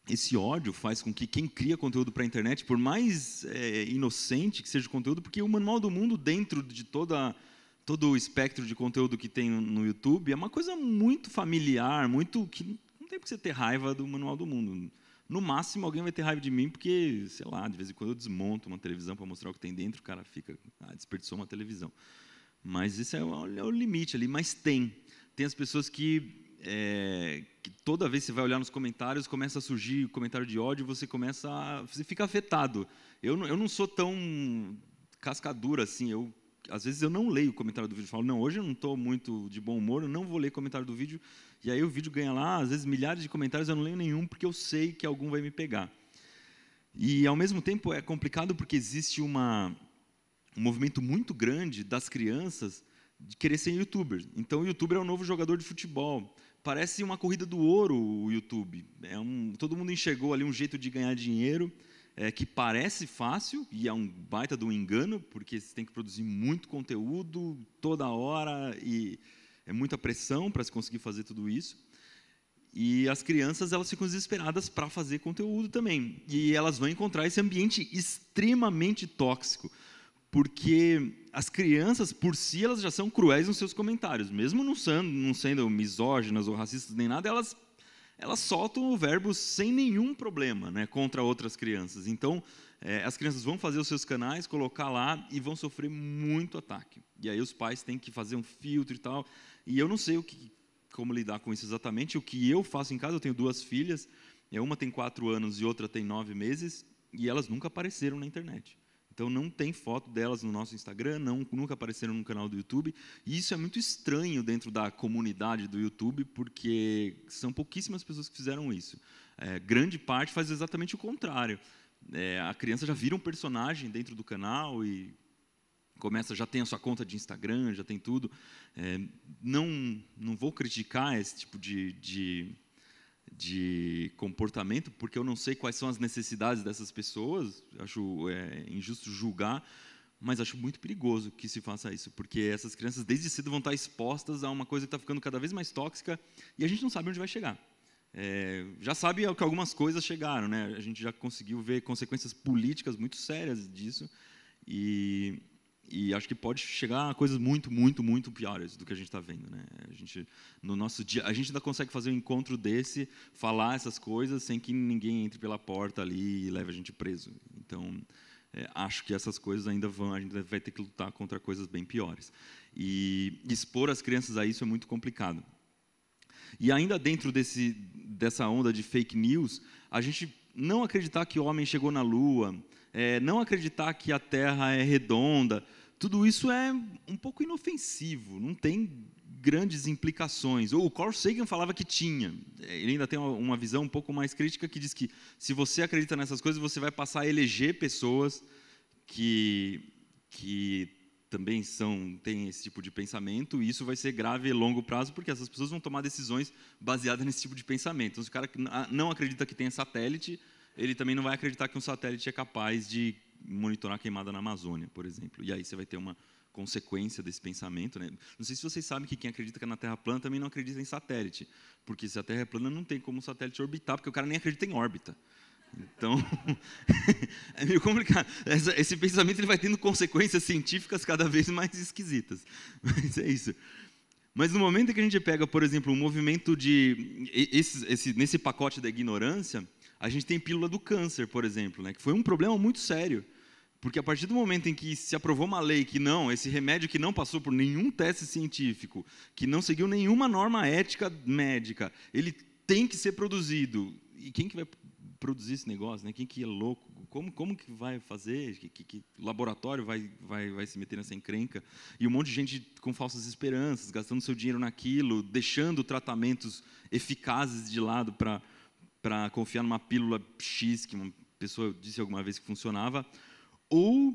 e esse ódio faz com que quem cria conteúdo para a internet, por mais é, inocente que seja o conteúdo, porque o Manual do Mundo, dentro de toda todo o espectro de conteúdo que tem no YouTube, é uma coisa muito familiar, muito que não tem por que você ter raiva do Manual do Mundo. No máximo, alguém vai ter raiva de mim, porque, sei lá, de vez em quando eu desmonto uma televisão para mostrar o que tem dentro, o cara fica, ah, desperdiçou uma televisão. Mas isso é, é o limite ali. Mas tem. Tem as pessoas que é, que toda vez que você vai olhar nos comentários, começa a surgir comentário de ódio, você começa a, você fica afetado. Eu, não, eu não sou tão cascadura assim, eu às vezes eu não leio o comentário do vídeo, eu falo, não, hoje eu não estou muito de bom humor, eu não vou ler comentário do vídeo, e aí o vídeo ganha lá, às vezes milhares de comentários, eu não leio nenhum, porque eu sei que algum vai me pegar. E, ao mesmo tempo, é complicado porque existe uma, um movimento muito grande das crianças de querer ser youtuber. Então, o youtuber é o novo jogador de futebol. Parece uma corrida do ouro o YouTube. É um, todo mundo enxergou ali um jeito de ganhar dinheiro é, que parece fácil e é um baita do engano, porque você tem que produzir muito conteúdo toda hora e é muita pressão para se conseguir fazer tudo isso. E as crianças elas ficam desesperadas para fazer conteúdo também. E elas vão encontrar esse ambiente extremamente tóxico porque as crianças, por si, elas já são cruéis nos seus comentários, mesmo não sendo, não sendo misóginas ou racistas nem nada, elas, elas soltam o verbo sem nenhum problema né, contra outras crianças. Então, é, as crianças vão fazer os seus canais, colocar lá e vão sofrer muito ataque. E aí os pais têm que fazer um filtro e tal. E eu não sei o que, como lidar com isso exatamente. O que eu faço em casa, eu tenho duas filhas, é, uma tem quatro anos e outra tem nove meses, e elas nunca apareceram na internet. Então não tem foto delas no nosso Instagram, não, nunca apareceram no canal do YouTube. E isso é muito estranho dentro da comunidade do YouTube, porque são pouquíssimas pessoas que fizeram isso. É, grande parte faz exatamente o contrário. É, a criança já vira um personagem dentro do canal e começa, já tem a sua conta de Instagram, já tem tudo. É, não, não vou criticar esse tipo de, de de comportamento, porque eu não sei quais são as necessidades dessas pessoas, acho é, injusto julgar, mas acho muito perigoso que se faça isso, porque essas crianças desde cedo vão estar expostas a uma coisa que está ficando cada vez mais tóxica e a gente não sabe onde vai chegar. É, já sabe que algumas coisas chegaram, né? a gente já conseguiu ver consequências políticas muito sérias disso, e e acho que pode chegar a coisas muito, muito, muito piores do que a gente está vendo, né? A gente no nosso dia, a gente ainda consegue fazer um encontro desse, falar essas coisas sem que ninguém entre pela porta ali e leve a gente preso. Então, é, acho que essas coisas ainda vão, a gente vai ter que lutar contra coisas bem piores. E expor as crianças a isso é muito complicado. E ainda dentro desse, dessa onda de fake news, a gente não acreditar que o homem chegou na Lua, é, não acreditar que a Terra é redonda, tudo isso é um pouco inofensivo, não tem grandes implicações. O Carl Sagan falava que tinha. Ele ainda tem uma visão um pouco mais crítica que diz que se você acredita nessas coisas, você vai passar a eleger pessoas que que também são têm esse tipo de pensamento e isso vai ser grave a longo prazo porque essas pessoas vão tomar decisões baseadas nesse tipo de pensamento. Então, se o cara não acredita que tem satélite, ele também não vai acreditar que um satélite é capaz de monitorar a queimada na Amazônia, por exemplo. E aí você vai ter uma consequência desse pensamento. Né? Não sei se vocês sabem que quem acredita que é na Terra plana também não acredita em satélite, porque se a Terra é plana não tem como o satélite orbitar, porque o cara nem acredita em órbita. Então, (laughs) é meio complicado. Essa, esse pensamento ele vai tendo consequências científicas cada vez mais esquisitas. (laughs) Mas é isso. Mas no momento em que a gente pega, por exemplo, um movimento de. Esse, esse, nesse pacote da ignorância, a gente tem pílula do câncer, por exemplo, né, que foi um problema muito sério porque a partir do momento em que se aprovou uma lei que não, esse remédio que não passou por nenhum teste científico, que não seguiu nenhuma norma ética médica, ele tem que ser produzido. E quem que vai produzir esse negócio? Né? Quem que é louco? Como, como que vai fazer? Que, que, que laboratório vai, vai, vai se meter nessa encrenca? E um monte de gente com falsas esperanças, gastando seu dinheiro naquilo, deixando tratamentos eficazes de lado para confiar numa pílula X que uma pessoa disse alguma vez que funcionava. Ou,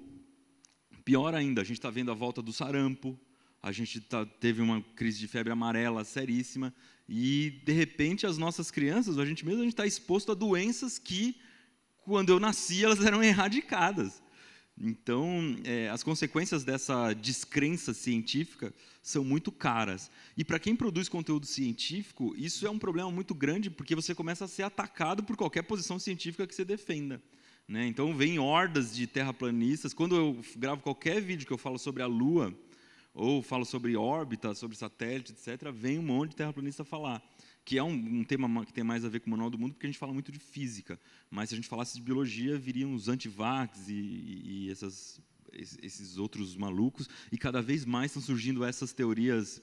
pior ainda, a gente está vendo a volta do sarampo, a gente tá, teve uma crise de febre amarela seríssima, e, de repente, as nossas crianças, a gente mesmo, a gente está exposto a doenças que, quando eu nasci, elas eram erradicadas. Então, é, as consequências dessa descrença científica são muito caras. E para quem produz conteúdo científico, isso é um problema muito grande, porque você começa a ser atacado por qualquer posição científica que você defenda. Né? Então, vem hordas de terraplanistas. Quando eu gravo qualquer vídeo que eu falo sobre a Lua, ou falo sobre órbita, sobre satélite, etc., vem um monte de terraplanista falar. Que é um, um, tema que tem mais a ver com o Manual do Mundo, porque a gente fala muito de física. Mas se a gente falasse de biologia, viriam os antivax e, e, e essas, esses outros malucos. E cada vez mais estão surgindo essas teorias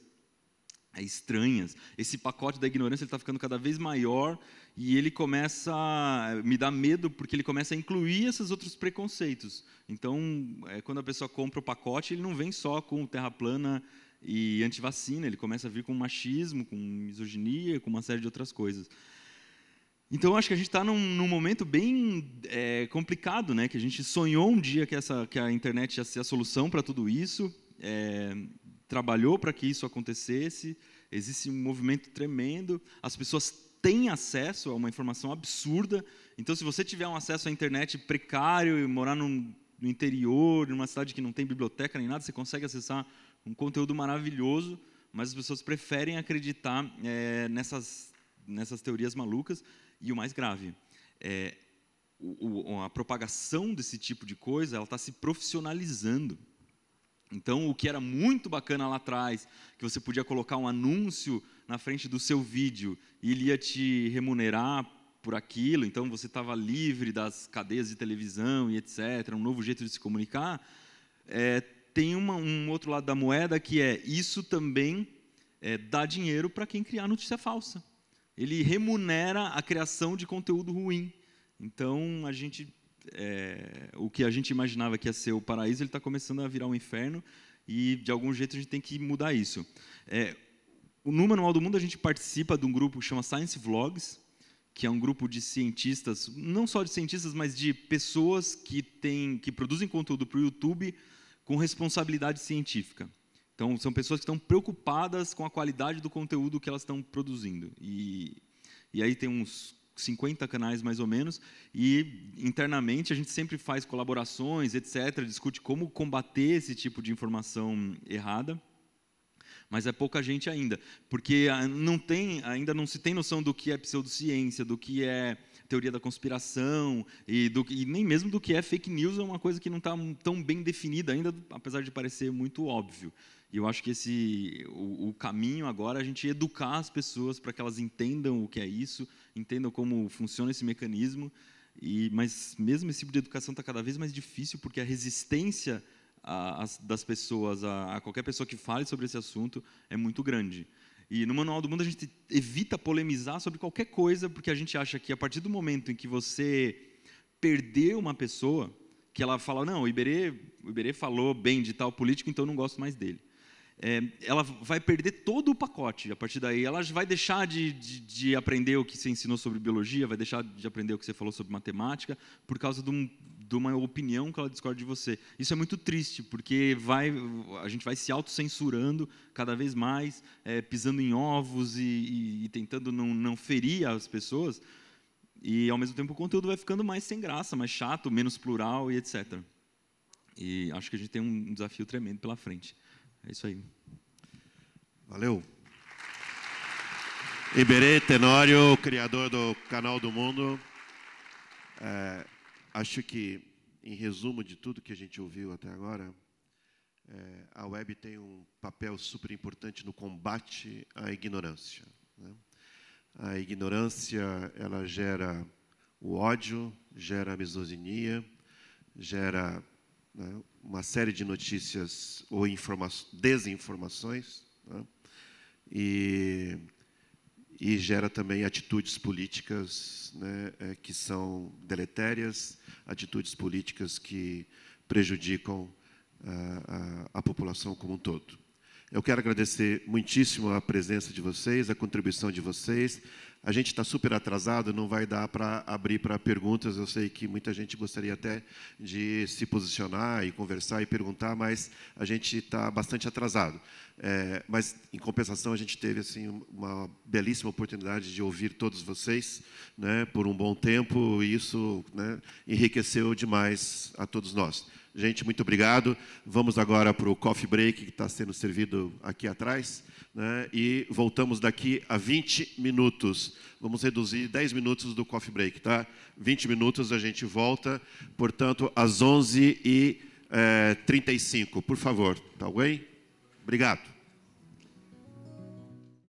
é estranhas. Esse pacote da ignorância está ficando cada vez maior e ele começa a me dar medo porque ele começa a incluir esses outros preconceitos. Então, é, quando a pessoa compra o pacote, ele não vem só com terra plana e antivacina, ele começa a vir com machismo, com misoginia, com uma série de outras coisas. Então, acho que a gente está num, num, momento bem é, complicado, né? que a gente sonhou um dia que, essa, que a internet ia ser a solução para tudo isso, é, trabalhou para que isso acontecesse. Existe um movimento tremendo. As pessoas têm acesso a uma informação absurda. Então, se você tiver um acesso à internet precário e morar num, no interior, numa cidade que não tem biblioteca nem nada, você consegue acessar um conteúdo maravilhoso. Mas as pessoas preferem acreditar é, nessas, nessas teorias malucas. E o mais grave, é, o, o, a propagação desse tipo de coisa, ela está se profissionalizando. Então, o que era muito bacana lá atrás, que você podia colocar um anúncio na frente do seu vídeo e ele ia te remunerar por aquilo, então você estava livre das cadeias de televisão e etc., um novo jeito de se comunicar. É, tem uma, um outro lado da moeda que é isso também é, dá dinheiro para quem criar notícia falsa. Ele remunera a criação de conteúdo ruim. Então a gente é, o que a gente imaginava que ia ser o paraíso, ele está começando a virar um inferno e, de algum jeito, a gente tem que mudar isso. É, no Manual do Mundo, a gente participa de um grupo que chama Science Vlogs, que é um grupo de cientistas, não só de cientistas, mas de pessoas que, tem, que produzem conteúdo para o YouTube com responsabilidade científica. Então, são pessoas que estão preocupadas com a qualidade do conteúdo que elas estão produzindo. E, e aí tem uns 50 canais mais ou menos, e internamente a gente sempre faz colaborações, etc., discute como combater esse tipo de informação errada. Mas é pouca gente ainda, porque não tem, ainda não se tem noção do que é pseudociência, do que é teoria da conspiração e, do, e, nem mesmo do que é fake news é uma coisa que não está tão bem definida ainda, apesar de parecer muito óbvio. E eu acho que esse o, o caminho agora é a gente educar as pessoas para que elas entendam o que é isso, entendam como funciona esse mecanismo. E, mas mesmo esse tipo de educação está cada vez mais difícil porque a resistência a, das pessoas a, a qualquer pessoa que fale sobre esse assunto é muito grande. E no Manual do Mundo a gente evita polemizar sobre qualquer coisa porque a gente acha que a partir do momento em que você perder uma pessoa que ela fala, não, o Iberê, o Iberê falou bem de tal político, então eu não gosto mais dele é, ela vai perder todo o pacote. A partir daí, ela vai deixar de, de, de, aprender o que você ensinou sobre biologia, vai deixar de aprender o que você falou sobre matemática, por causa de, um, de uma opinião que ela discorda de você. Isso é muito triste, porque vai, a gente vai se autocensurando cada vez mais, é, pisando em ovos e, e, e tentando não, não ferir as pessoas. E, ao mesmo tempo, o conteúdo vai ficando mais sem graça, mais chato, menos plural e etc. E acho que a gente tem um desafio tremendo pela frente. É isso aí. Valeu. Iberê Tenório, criador do Canal do Mundo. É, acho que, em resumo de tudo que a gente ouviu até agora, é, a web tem um papel super importante no combate à ignorância. Né? A ignorância ela gera o ódio, gera a misoginia, gera né, uma série de notícias ou desinformações né? e, e, gera também atitudes políticas né, é, que são deletérias, atitudes políticas que prejudicam a, a, a população como um todo. Eu quero agradecer muitíssimo a presença de vocês, a contribuição de vocês, a gente está super atrasado, não vai dar para abrir para perguntas. Eu sei que muita gente gostaria até de se posicionar e conversar e perguntar, mas a gente está bastante atrasado. É, mas, em compensação, a gente teve assim uma belíssima oportunidade de ouvir todos vocês né, por um bom tempo, e isso né, enriqueceu demais a todos nós. Gente, muito obrigado. Vamos agora para o coffee break que está sendo servido aqui atrás. Né? E voltamos daqui a 20 minutos. Vamos reduzir 10 minutos do coffee break, tá? 20 minutos a gente volta, portanto, às 11h35. Eh, é, por favor, tá ok? Obrigado.